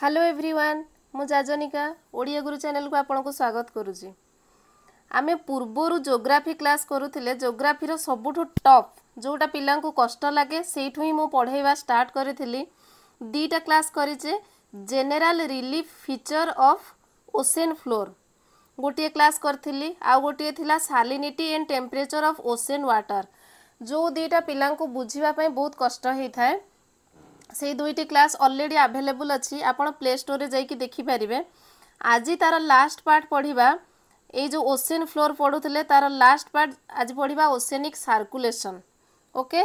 hello everyone ମୁଁ ଯାଜନିକା ଓଡ଼ିଆ ଗୁରୁ ଚ୍ୟାନେଲକୁ ଆପଣଙ୍କୁ ସ୍ୱାଗତ କରୁଛି ଆମେ ପୂର୍ବରୁ ଜୋଗ୍ରାଫି କ୍ଲାସ୍ କରୁଥିଲେ ଜୋଗ୍ରାଫିର ସବୁଠୁ ଟପ୍ ଯେଉଁଟା ପିଲାଙ୍କୁ କଷ୍ଟ ଲାଗେ ସେଇଠୁ ହିଁ ମୁଁ ପଢ଼େଇବା ଷ୍ଟାର୍ଟ କରିଥିଲି ଦୁଇଟା କ୍ଲାସ୍ କରିଛେ general relief feature of ocean floor ଗୋଟିଏ କ୍ଲାସ୍ କରିଥିଲି ଆଉ ଗୋଟିଏ ଥିଲା salinity and temperature of ocean water ଯେଉଁ ଦୁଇଟା ପିଲାଙ୍କୁ ବୁଝିବା ପାଇଁ ବହୁତ କଷ୍ଟ ହେଇଥାଏ সেই দুইটি ক্লাস অলরেডি আভেলেবুল ଅଛି ଆପଣ ପ୍ଲେ ଷ୍ଟୋର୍ରେ ଯାଇକି ଦେଖିପାରିବେ ଆଜି ତା'ର ଲାଷ୍ଟ ପାର୍ଟ ପଢ଼ିବା ଏଇ ଯେଉଁ ଓସିଆନ୍ ଫ୍ଲୋର୍ ପଢ଼ୁଥିଲେ ତା'ର ଲାଷ୍ଟ ପାର୍ଟ ଆଜି ପଢ଼ିବା ଓସିଆନିକ୍ ସାର୍କୁଲେସନ୍ ଓକେ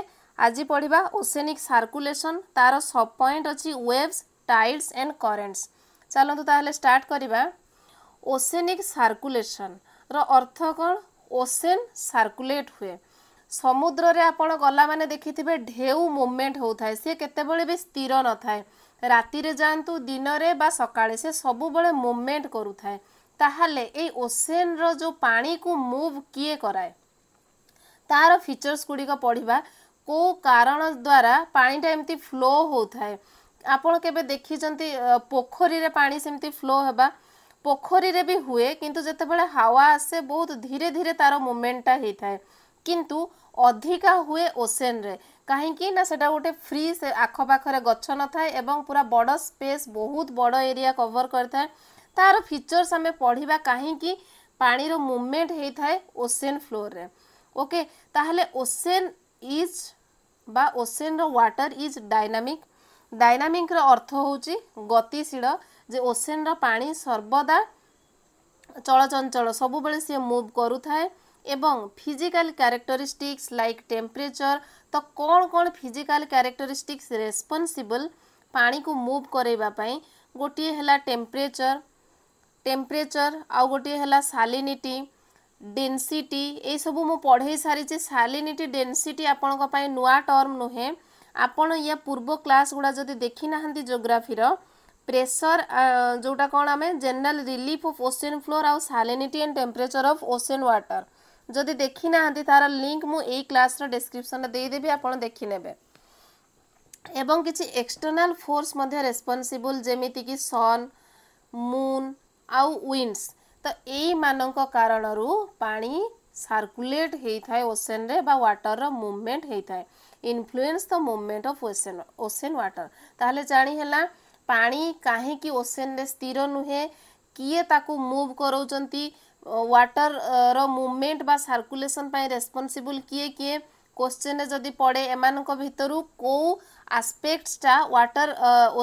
ଆଜି ପଢ଼ିବା ଓସିଆନିକ୍ ସାର୍କୁଲେସନ୍ ତା'ର ସବ୍ ପଏଣ୍ଟ ଅଛି ୱେଭ୍ସ ଟାଇଡ୍ସ ଆଣ୍ଡ କରେଣ୍ଟସ୍ ଚାଲନ୍ତୁ ତାହେଲେ ଷ୍ଟାର୍ଟ କରିବା ଓସିଆନିକ୍ ସାର୍କୁଲେସନ୍ର ଅର୍ଥ କ'ଣ ଓସେନ୍ ସାର୍କୁଲେଟ୍ ହୁଏ ସମୁଦ୍ରରେ ଆପଣ ଗଲାମାନେ ଦେଖିଥିବେ ଢେଉ ମୁଭମେଣ୍ଟ ହେଉଥାଏ ସିଏ କେତେବେଳେ ବି ସ୍ଥିର ନଥାଏ ରାତିରେ ଯାଆନ୍ତୁ ଦିନରେ ବା ସକାଳେ ସେ ସବୁବେଳେ ମୁଭମେଣ୍ଟ କରୁଥାଏ ତାହେଲେ ଏଇ ଓସେନ୍ର ଯେଉଁ ପାଣିକୁ ମୁଭ୍ କିଏ କରାଏ ତାର ଫିଚର୍ସ ଗୁଡ଼ିକ ପଢ଼ିବା କେଉଁ କାରଣ ଦ୍ୱାରା ପାଣିଟା ଏମିତି ଫ୍ଲୋ ହେଉଥାଏ ଆପଣ କେବେ ଦେଖିଛନ୍ତି ପୋଖରୀରେ ପାଣି ସେମିତି ଫ୍ଲୋ ହେବା ପୋଖରୀରେ ବି ହୁଏ କିନ୍ତୁ ଯେତେବେଳେ ହାୱା ଆସେ ବହୁତ ଧୀରେ ଧୀରେ ତାର ମୁଭମେଣ୍ଟଟା ହେଇଥାଏ କିନ୍ତୁ ଅଧିକା ହୁଏ ଓସେନରେ କାହିଁକି ନା ସେଟା ଗୋଟେ ଫ୍ରି ସେ ଆଖପାଖରେ ଗଛ ନଥାଏ ଏବଂ ପୁରା ବଡ଼ ସ୍ପେସ୍ ବହୁତ ବଡ଼ ଏରିଆ କଭର୍ କରିଥାଏ ତା'ର ଫିଚର୍ସ ଆମେ ପଢ଼ିବା କାହିଁକି ପାଣିର ମୁଭମେଣ୍ଟ ହେଇଥାଏ ଓସେନ୍ ଫ୍ଲୋରରେ ଓକେ ତାହେଲେ ଓସେନ୍ ଇଜ୍ বা ওসেনর ওয়াটার ইজ ডাইনামিক ডাইনামিকর অর্থ হচ্ছে গতিশীল যে ওসেনর পানি সর্বদা চলচঞ্চল সবুলে সি মুভ করুথায় एवं फिजिकल कैरेक्टरिस्टिक्स लाइक टेम्परेचर तो कौन कौन फिजिकल कैरेक्टरिस्टिक्स रेस्पनसिबल पा को मुव करवाई गोटे है टेम्परेचर टेम्परेचर आउ गोटे है सालिनिटी डेनसीटी ये सब मु पढ़े सारी सालिनिटी डेनसीटी आपण नुआ टर्म नुहे ଆପଣ पूर्व क्लास गुड़ा जदि देखी ना ଜୋଗ୍ରାଫିର ପ୍ରେସର जोटा कौन आम general relief of ocean floor आउ salinity and temperature of ocean water ଯଦି ଦେଖିନାହାନ୍ତି ତାର ଲିଙ୍କ୍ ମୁଁ ଏଇ କ୍ଲାସ୍ର ଡେସ୍କ୍ରିପ୍ସନ୍ରେ ଦେଇଦେବି ଆପଣ ଦେଖିନେବେ ଏବଂ କିଛି ଏକ୍ସଟର୍ନାଲ୍ ଫୋର୍ସ ମଧ୍ୟ ରେସ୍ପନ୍ସିବୁଲ୍ ଯେମିତିକି ସନ୍ ମୁନ୍ ଆଉ ୱିଣ୍ଡସ୍ ତ ଏଇମାନଙ୍କ କାରଣରୁ ପାଣି ସାର୍କୁଲେଟ୍ ହେଇଥାଏ ଓସେନ୍ରେ ବା ୱାଟର୍ର ମୁଭମେଣ୍ଟ ହେଇଥାଏ influence the movement of ocean ocean water ତାହେଲେ ଜାଣିହେଲା ପାଣି କାହିଁକି ଓସେନ୍ରେ ସ୍ଥିର ନୁହେଁ କିଏ ତାକୁ ମୁଭ୍ କରାଉଛନ୍ତି ୱାଟର୍ର ମୁଭମେଣ୍ଟ ବା ସାର୍କୁଲେସନ୍ ପାଇଁ ରେସ୍ପନ୍ସିବୁଲ୍ କିଏ କିଏ କୋଶ୍ଚିନ୍ରେ ଯଦି ପଡ଼େ ଏମାନଙ୍କ ଭିତରୁ କେଉଁ ଆସ୍ପେକ୍ଟଟା ୱାଟର୍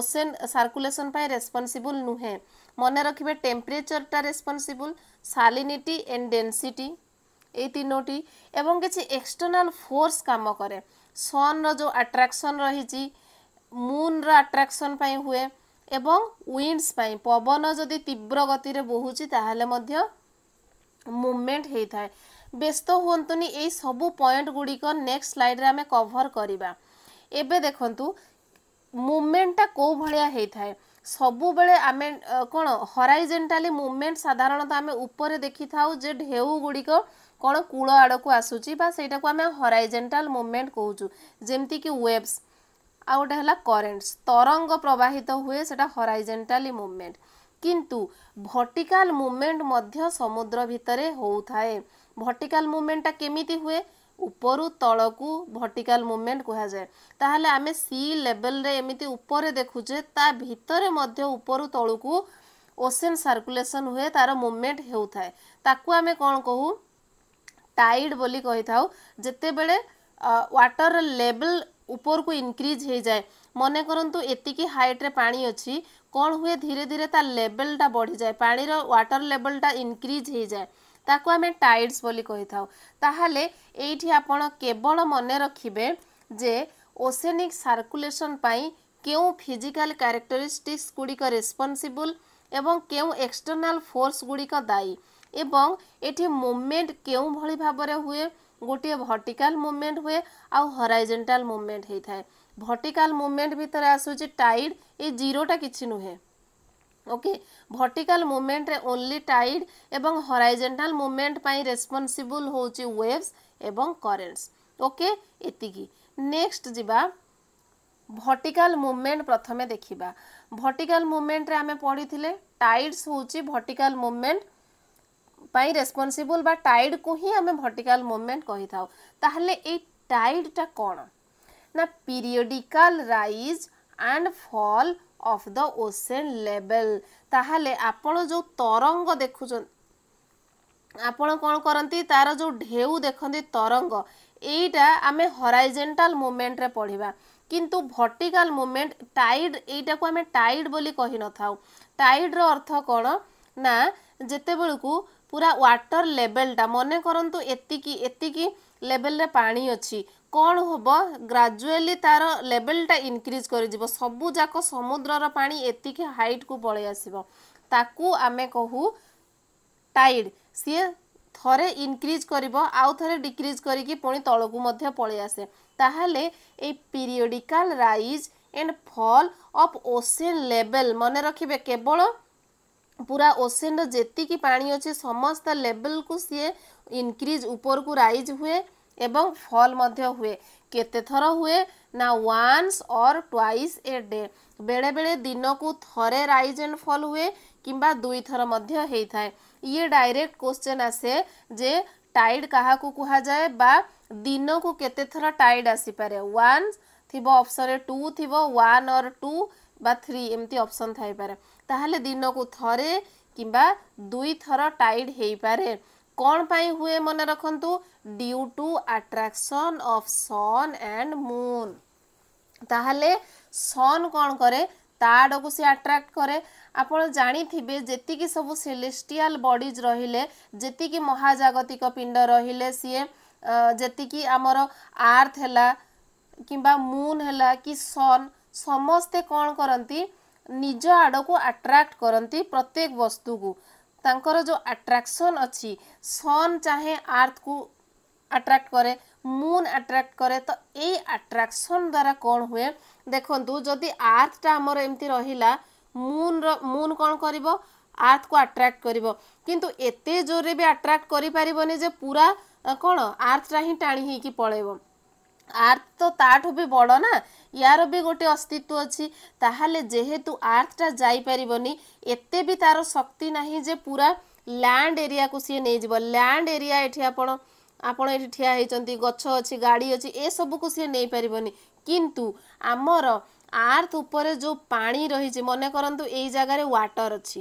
ଓସେନ୍ ସାର୍କୁଲେସନ୍ ପାଇଁ ରେସ୍ପନ୍ସିବୁଲ୍ ନୁହେଁ ମନେ ରଖିବେ ଟେମ୍ପରେଚର୍ଟା ରେସ୍ପନ୍ସିବୁଲ୍ ସାଲିନିଟି ଏଣ୍ଡ ଡେନ୍ସିଟି ଏଇ ତିନୋଟି ଏବଂ କିଛି ଏକ୍ସଟର୍ନାଲ୍ ଫୋର୍ସ କାମ କରେ ସନ୍ର ଯେଉଁ ଆଟ୍ରାକ୍ସନ୍ ରହିଛି ମୁନ୍ର ଆଟ୍ରାକ୍ସନ୍ ପାଇଁ ହୁଏ ଏବଂ ୱିଣ୍ଡସ୍ ପାଇଁ ପବନ ଯଦି ତୀବ୍ର ଗତିରେ ବୋହୁଛି ତାହେଲେ ମଧ୍ୟ ମୁଭମେଣ୍ଟ ହୋଇଥାଏ ବ୍ୟସ୍ତ ହୁଅନ୍ତୁନି ଏଇ ସବୁ ପଏଣ୍ଟ ଗୁଡ଼ିକ ନେକ୍ସଟ ସ୍ଲାଇଡ଼ରେ ଆମେ କଭର କରିବା ଏବେ ଦେଖନ୍ତୁ ମୁଭମେଣ୍ଟଟା କେଉଁ ଭଳିଆ ହୋଇଥାଏ ସବୁବେଳେ ଆମେ କ'ଣ ହରାଇଜେଣ୍ଟାଲି ମୁଭମେଣ୍ଟ ସାଧାରଣତଃ ଆମେ ଉପରେ ଦେଖିଥାଉ ଯେ ଢେଉ ଗୁଡ଼ିକ କ'ଣ କୂଳ ଆଡ଼କୁ ଆସୁଛି ବା ସେଇଟାକୁ ଆମେ ହରାଇଜେଣ୍ଟାଲ ମୁଭମେଣ୍ଟ କହୁଛୁ ଯେମିତିକି ୱେବ୍ସ ଆଉ ଗୋଟେ ହେଲା କରେଣ୍ଟସ୍ ତରଙ୍ଗ ପ୍ରବାହିତ ହୁଏ ସେଇଟା ହରାଇଜେଣ୍ଟାଲି ମୁଭମେଣ୍ଟ କିନ୍ତୁ ଭର୍ଟିକାଲ ମୁଭମେଣ୍ଟ ମଧ୍ୟ ସମୁଦ୍ର ଭିତରେ ହେଉଥାଏ ଭର୍ଟିକାଲ ମୁଭମେଣ୍ଟଟା କେମିତି ହୁଏ ଉପରୁ ତଳକୁ ଭର୍ଟିକାଲ ମୁଭମେଣ୍ଟ କୁହାଯାଏ ତାହେଲେ ଆମେ ସି ଲେଭେଲରେ ଏମିତି ଉପରେ ଦେଖୁଛେ ତା ଭିତରେ ମଧ୍ୟ ଉପରୁ ତଳକୁ ଓସେନ୍ ସର୍କୁଲେସନ୍ ହୁଏ ତାର ମୁଭମେଣ୍ଟ ହେଉଥାଏ ତାକୁ ଆମେ କ'ଣ କହୁ ଟାଇଡ୍ ବୋଲି କହିଥାଉ ଯେତେବେଳେ ୱାଟର ଲେଭେଲ ଉପରକୁ ଇନକ୍ରିଜ୍ ହେଇଯାଏ মনে করতু এতিকি হাইট্রে পাঁচ অছি কম হুয়ে ধীরে ধীরে তার লেভেলটা বড়ি যায় পাঁচ ওয়াটার লেভেলটা ইনক্রিজ হয়ে যায় তাকে আমি টাইডস বলে কইথাও তাহলে এইটি আপনার কেবল মনে রাখবে যে ওসেনিক সার্কুলেশন পাই কেউ ফিজিকাল ক্যারেক্টরিস্টিক্স গুড়িক রেসপন্সিবল এবং কেউ এক্সটর্নাল ফোর্স গুড়িক দায়ী এবং এটি মুভমেন্ট কেউভাবে ভাবে হুয়ে গোটিয়ে ভর্টিকাল মুভমেন্ট হুয়ে আউ হরাইজেন্টাল মুভমেন্ট হয়ে থাকে ଭର୍ଟିକାଲ ମୁଭମେଣ୍ଟ ଭିତରେ ଆସୁଛି ଟାଇଡ୍ ଏଇ ଜିରୋଟା କିଛି ନୁହେଁ ଓକେ ଭର୍ଟିକାଲ ମୁଭମେଣ୍ଟରେ ଓନ୍ଲି ଟାଇଡ୍ ଏବଂ ହରାଇଜେଣ୍ଟାଲ ମୁଭମେଣ୍ଟ ପାଇଁ ରେସ୍ପନ୍ସିବୁଲ୍ ହେଉଛି ୱେଭ୍ସ ଏବଂ କରେଣ୍ଟସ୍ ଓକେ ଏତିକି ନେକ୍ସଟ ଯିବା ଭର୍ଟିକାଲ ମୁଭମେଣ୍ଟ ପ୍ରଥମେ ଦେଖିବା ଭର୍ଟିକାଲ ମୁଭମେଣ୍ଟରେ ଆମେ ପଢ଼ିଥିଲେ ଟାଇଡ୍ସ ହେଉଛି ଭର୍ଟିକାଲ ମୁଭମେଣ୍ଟ ପାଇଁ ରେସ୍ପନ୍ସିବୁଲ୍ ବା ଟାଇଡ୍କୁ ହିଁ ଆମେ ଭର୍ଟିକାଲ ମୁଭମେଣ୍ଟ କହିଥାଉ ତାହେଲେ ଏଇ ଟାଇଡ୍ଟା କ'ଣ the periodical rise and fall of the ocean level তাহলে ଆପଣ ଯେଉଁ ତରଙ୍ଗ ଦେଖୁଛନ୍ତି ଆପଣ କ'ଣ କରନ୍ତି ତାର ଯେଉଁ ଢେଉ ଦେଖନ୍ତି ତରଙ୍ଗ ଏଇଟା ଆମେ ହରାଇଜେଣ୍ଟାଲ ମୁଭମେଣ୍ଟରେ ପଢ଼ିବା କିନ୍ତୁ ଭର୍ଟିକାଲ ମୁଭମେଣ୍ଟ ଟାଇଡ୍ ଏଇଟାକୁ ଆମେ ଟାଇଡ୍ ବୋଲି କହିନଥାଉ ଟାଇଡ୍ର ଅର୍ଥ କ'ଣ ନା ଯେତେବେଳକୁ ପୁରା ୱାଟର ଲେଭେଲଟା ମନେ କରନ୍ତୁ ଏତିକି ଏତିକି ଲେଭେଲରେ ପାଣି ଅଛି କ'ଣ ହବ ଗ୍ରାଜୁଏଲି ତାର ଲେବେଲଟା ଇନକ୍ରିଜ କରିଯିବ ସବୁଯାକ ସମୁଦ୍ରର ପାଣି ଏତିକି ହାଇଟକୁ ପଳେଇ ଆସିବ ତାକୁ ଆମେ କହୁ ଟାଇଡ୍ ସିଏ ଥରେ ଇନକ୍ରିଜ କରିବ ଆଉ ଥରେ ଡିକ୍ରିଜ କରିକି ପୁଣି ତଳକୁ ମଧ୍ୟ ପଳେଇ ଆସେ ତାହେଲେ ଏଇ periodical rise and fall of ocean ଲେବେଲ୍ ମନେ ରଖିବେ କେବଳ ପୁରା ଓସେନ୍ର ଯେତିକି ପାଣି ଅଛି ସମସ୍ତ ଲେବେଲ୍କୁ ସିଏ ଇନକ୍ରିଜ ଉପରକୁ ରାଇଜ୍ ହୁଏ এবং ফল ମଧ୍ୟ ହୁଏ କେତେଥର ହୁଏ ନା once or twice a day ବେଳେବେଳେ ଦିନକୁ ଥରେ ରାଇଜ୍ ଆଣ୍ଡ ଫଲ୍ ହୁଏ କିମ୍ବା ଦୁଇଥର ମଧ୍ୟ ହେଇଥାଏ ଇଏ ଡାଇରେକ୍ଟ କୋଶ୍ଚେନ୍ ଆସେ ଯେ ଟାଇଡ୍ କାହାକୁ କୁହାଯାଏ ବା ଦିନକୁ କେତେଥର ଟାଇଡ୍ ଆସିପାରେ ୱାନ୍ସ ଥିବ ଅପସନ୍ରେ ଟୁ ଥିବ ୱାନ୍ ଅର୍ ଟୁ ବା ଥ୍ରୀ ଏମିତି ଅପସନ୍ ଥାଇପାରେ ତାହେଲେ ଦିନକୁ ଥରେ କିମ୍ବା ଦୁଇଥର ଟାଇଡ୍ ହେଇପାରେ कौन पाई हुए मन रखत due to attraction of sun and moon ताल सन कौन कै ताड़ सी आट्राक्ट कै आप जाथे जी सब सेलेटियाल बडीज रे जी महाजागतिक पिंड रे सीए जी आमर आर्थ है किंबा मून है कि सन समस्ते कौन करती निज आड़ को आट्राक्ट करती प्रत्येक वस्तु को ତାଙ୍କର ଯେଉଁ ଆଟ୍ରାକ୍ସନ୍ ଅଛି ସନ୍ ଚାହେଁ ଆର୍ଥକୁ ଆଟ୍ରାକ୍ଟ କରେ ମୁନ୍ ଆଟ୍ରାକ୍ଟ କରେ ତ ଏଇ ଆଟ୍ରାକ୍ସନ୍ ଦ୍ୱାରା କ'ଣ ହୁଏ ଦେଖନ୍ତୁ ଯଦି ଆର୍ଥଟା ଆମର ଏମିତି ରହିଲା ମୁନ୍ର ମୁନ୍ କ'ଣ କରିବ ଆର୍ଥକୁ ଆଟ୍ରାକ୍ଟ କରିବ କିନ୍ତୁ ଏତେ ଜୋରରେ ବି ଆଟ୍ରାକ୍ଟ କରିପାରିବନି ଯେ ପୁରା କ'ଣ ଆର୍ଥଟା ହିଁ ଟାଣି ହେଇକି ପଳେଇବ ଆର୍ଥ ତ ତାଠୁ ବି ବଡ଼ ନା ୟାର ବି ଗୋଟେ ଅସ୍ତିତ୍ୱ ଅଛି ତାହେଲେ ଯେହେତୁ ଆର୍ଥଟା ଯାଇପାରିବନି ଏତେ ବି ତାର ଶକ୍ତି ନାହିଁ ଯେ ପୁରା ଲ୍ୟାଣ୍ଡ ଏରିଆକୁ ସିଏ ନେଇଯିବ ଲ୍ୟାଣ୍ଡ ଏରିଆ ଏଠି ଆପଣ ଆପଣ ଏଠି ଠିଆ ହେଇଛନ୍ତି ଗଛ ଅଛି ଗାଡ଼ି ଅଛି ଏସବୁକୁ ସିଏ ନେଇପାରିବନି କିନ୍ତୁ ଆମର ଆର୍ଥ ଉପରେ ଯେଉଁ ପାଣି ରହିଛି ମନେ କରନ୍ତୁ ଏଇ ଜାଗାରେ ୱାଟର୍ ଅଛି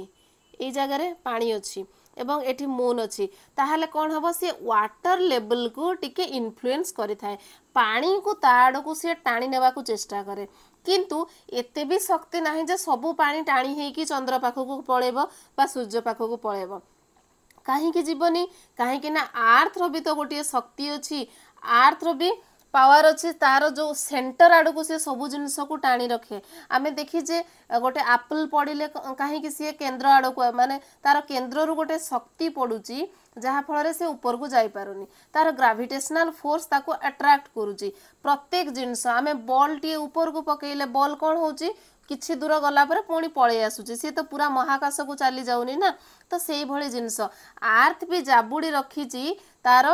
ଏଇ ଜାଗାରେ ପାଣି ଅଛି এবং এটি মুন অছি তাহলে কণ হব সে ওয়াটার ওয়াটর লেভেলকু টিকে ইনফ্লুয়েন্স করে থাকে পাকু তা আড়কু সি টাণি নেওয়া চেষ্টা করে কিন্তু এতে বি শক্তি না যে সবু পা টাণি হয়েকি চন্দ্র পাখক পড়েব বা সূর্য পাখক পড়েব কাহিকি যাবনি কাহিঁকি না আর্থর বি তো গোটিয়ে শক্তি অছি আর্থর বি ପାୱାର ଅଛି ତାର ଯେଉଁ ସେଣ୍ଟର ଆଡ଼କୁ ସେ ସବୁ ଜିନିଷକୁ ଟାଣି ରଖେ ଆମେ ଦେଖିଛେ ଗୋଟେ ଆପଲ୍ ପଡ଼ିଲେ କାହିଁକି ସିଏ କେନ୍ଦ୍ର ଆଡ଼କୁ ମାନେ ତାର କେନ୍ଦ୍ରରୁ ଗୋଟେ ଶକ୍ତି ପଡ଼ୁଛି ଯାହାଫଳରେ ସେ ଉପରକୁ ଯାଇପାରୁନି ତାର ଗ୍ରାଭିଟେସନାଲ୍ ଫୋର୍ସ ତାକୁ ଆଟ୍ରାକ୍ଟ କରୁଛି ପ୍ରତ୍ୟେକ ଜିନିଷ ଆମେ ବଲ୍ଟିଏ ଉପରକୁ ପକାଇଲେ ବଲ୍ କ'ଣ ହେଉଛି କିଛି ଦୂର ଗଲା ପରେ ପୁଣି ପଳେଇ ଆସୁଛି ସିଏ ତ ପୁରା ମହାକାଶକୁ ଚାଲି ଯାଉନି ନା ତ ସେଇଭଳି ଜିନିଷ ଆର୍ଥ ବି ଜାବୁଡ଼ି ରଖିଛି ତାର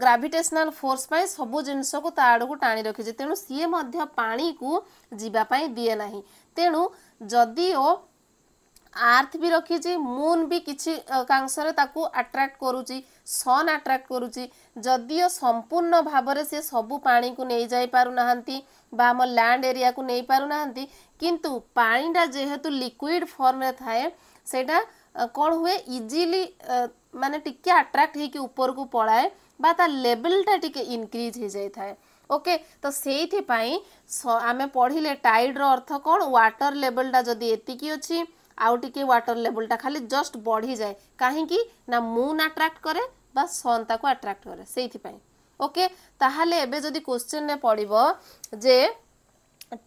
ଗ୍ରାଭିଟେସନାଲ ଫୋର୍ସ ପାଇଁ ସବୁ ଜିନିଷକୁ ତା ଆଡ଼କୁ ଟାଣି ରଖିଛି ତେଣୁ ସିଏ ମଧ୍ୟ ପାଣିକୁ ଯିବା ପାଇଁ ଦିଏ ନାହିଁ ତେଣୁ ଯଦିଓ ଆର୍ଥ ବି ରଖିଛି ମୁନ୍ ବି କିଛି କାଂଶରେ ତାକୁ ଆଟ୍ରାକ୍ଟ କରୁଛି ସନ୍ ଆଟ୍ରାକ୍ଟ କରୁଛି ଯଦିଓ ସମ୍ପୂର୍ଣ୍ଣ ଭାବରେ ସେ ସବୁ ପାଣିକୁ ନେଇଯାଇ ପାରୁନାହାନ୍ତି ବା ଆମ ଲ୍ୟାଣ୍ଡ ଏରିଆକୁ ନେଇପାରୁନାହାନ୍ତି କିନ୍ତୁ ପାଣିଟା ଯେହେତୁ ଲିକ୍ୱିଡ଼ ଫର୍ମରେ ଥାଏ ସେଇଟା କ'ଣ ହୁଏ ଇଜିଲି ମାନେ ଟିକେ ଆଟ୍ରାକ୍ଟ ହେଇକି ଉପରକୁ ପଳାଏ বা ତା ଲେଭେଲଟା ଟିକେ ଇନକ୍ରିଜ୍ ହେଇଯାଇଥାଏ ଓକେ ତ ସେଇଥିପାଇଁ ଆମେ ପଢ଼ିଲେ ଟାଇଡ଼୍ର ଅର୍ଥ କ'ଣ ୱାଟର ଲେଭେଲଟା ଯଦି ଏତିକି ଅଛି ଆଉ ଟିକେ ୱାଟର ଲେଭେଲଟା ଖାଲି ଜଷ୍ଟ ବଢ଼ିଯାଏ କାହିଁକି ନା ମୁନ୍ ଆଟ୍ରାକ୍ଟ କରେ ବା ସନ୍ ତାକୁ ଆଟ୍ରାକ୍ଟ କରେ ସେଇଥିପାଇଁ ଓକେ ତାହେଲେ ଏବେ ଯଦି କୋଶ୍ଚିନ୍ରେ ପଡ଼ିବ ଯେ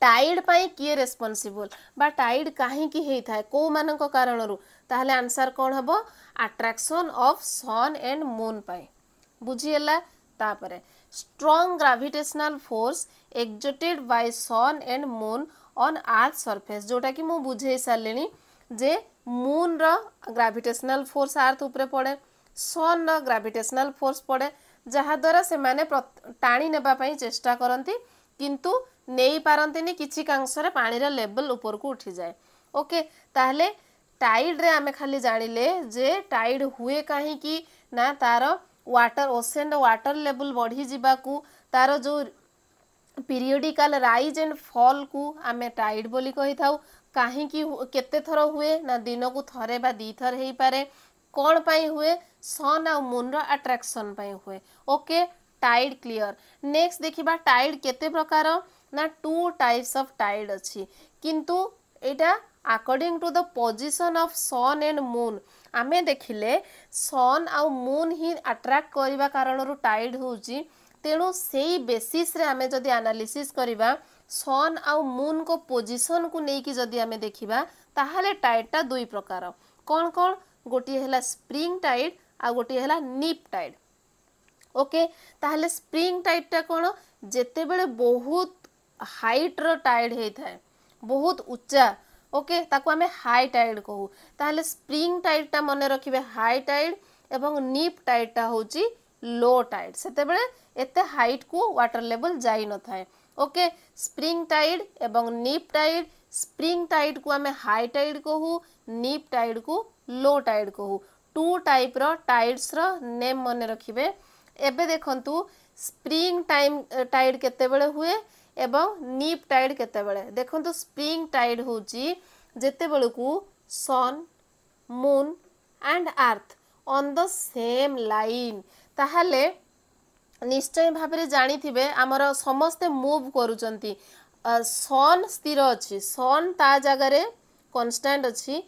ଟାଇଡ୍ ପାଇଁ କିଏ ରେସ୍ପନ୍ସିବଲ୍ ବା ଟାଇଡ୍ କାହିଁକି ହେଇଥାଏ କେଉଁମାନଙ୍କ କାରଣରୁ ତାହେଲେ ଆନ୍ସର୍ କ'ଣ ହେବ attraction of sun and moon ପାଇଁ ବୁଝିହେଲା ତାପରେ strong gravitational force exerted by sun and moon on earth surface ଯେଉଁଟାକି ମୁଁ ବୁଝେଇ ସାରିଲିଣି ଯେ ମୁନ୍ର ଗ୍ରାଭିଟେସନାଲ ଫୋର୍ସ ଆର୍ଥ ଉପରେ ପଡ଼େ ସନ୍ର ଗ୍ରାଭିଟେସନାଲ ଫୋର୍ସ ପଡ଼େ ଯାହାଦ୍ୱାରା ସେମାନେ ଟାଣି ନେବା ପାଇଁ ଚେଷ୍ଟା କରନ୍ତି କିନ୍ତୁ ନେଇପାରନ୍ତିନି କିଛି କାଂଶରେ ପାଣିର ଲେବଲ୍ ଉପରକୁ ଉଠିଯାଏ ଓକେ ତାହେଲେ ଟାଇଡ଼୍ରେ ଆମେ ଖାଲି ଜାଣିଲେ ଯେ ଟାଇଡ଼୍ ହୁଏ କାହିଁକି ନା ତା'ର ୱାଟର ଓସେନ୍ର ୱାଟର ଲେବୁଲ୍ ବଢ଼ିଯିବାକୁ ତା'ର ଯେଉଁ ପିରିୟଡ଼ିକାଲ ରାଇଜ୍ ଆଣ୍ଡ ଫଲ୍କୁ ଆମେ ଟାଇଡ୍ ବୋଲି କହିଥାଉ କାହିଁକି କେତେଥର ହୁଏ ନା ଦିନକୁ ଥରେ ବା ଦୁଇଥର ହେଇପାରେ କ'ଣ ପାଇଁ ହୁଏ ସନ୍ ଆଉ ମୁନ୍ର ଆଟ୍ରାକ୍ସନ୍ ପାଇଁ ହୁଏ ଓକେ ଟାଇଡ୍ କ୍ଲିଅର ନେକ୍ସଟ ଦେଖିବା ଟାଇଡ୍ କେତେ ପ୍ରକାର ନା ଟୁ ଟାଇପ୍ସ ଅଫ୍ ଟାଇଡ୍ ଅଛି କିନ୍ତୁ ଏଇଟା according to the position of sun and moon ଆମେ ଦେଖିଲେ ସନ୍ ଆଉ ମୁନ୍ ହିଁ ଆଟ୍ରାକ୍ଟ କରିବା କାରଣରୁ ଟାଇଡ୍ ହେଉଛି ତେଣୁ ସେଇ ବେସିସ୍ରେ ଆମେ ଯଦି ଆନାଲିସିସ୍ କରିବା ସନ୍ ଆଉ ମୁନ୍ଙ୍କ ପୋଜିସନ୍କୁ ନେଇକି ଯଦି ଆମେ ଦେଖିବା ତାହେଲେ ଟାଇଡ୍ଟା ଦୁଇ ପ୍ରକାର କ'ଣ କ'ଣ ଗୋଟିଏ ହେଲା ସ୍ପ୍ରିଙ୍ଗ ଟାଇଡ୍ ଆଉ ଗୋଟିଏ ହେଲା ନିପ୍ ଟାଇଡ୍ ଓକେ ତାହେଲେ ସ୍ପ୍ରିଙ୍ଗ ଟାଇଡ୍ଟା କ'ଣ ଯେତେବେଳେ ବହୁତ ହାଇଟ୍ର ଟାଇଡ୍ ହେଇଥାଏ ବହୁତ ଉଚ୍ଚା ওকে তাকে আমি হাই টাইড কহু তাহলে স্প্রিং টাইডটা মনে রাখবে হাই টাইড এবং নিপ টাইডটা হচ্ছে লো টাইড সেতবে এতে হাইট কু ওয়াটার লেভেল যাই নথায় ওকে স্প্রিং টাইড এবং নিপ টাইড স্প্রিং টাইড কু আমি হাই টাইড কহু নিপ টাইড কু লো টাইড কহু টু টাইপ্র টাইডসর নেম মনে রাখবে এবে দেখন্তু স্প্রিং টাইম টাইড কেতবে হুয়ে এবং নিপ ଟାଇଡ୍ କେତେବେଳେ ଦେଖନ୍ତୁ ସ୍ପ୍ରିଙ୍ଗ ଟାଇଡ୍ ହେଉଛି ଯେତେବେଳକୁ sun moon and earth on the same line ତାହେଲେ ନିଶ୍ଚୟ ଭାବରେ ଜାଣିଥିବେ ଆମର ସମସ୍ତେ ମୁଭ୍ କରୁଛନ୍ତି ସନ୍ ସ୍ଥିର ଅଛି ସନ୍ ତା ଜାଗାରେ କନଷ୍ଟାଣ୍ଟ ଅଛି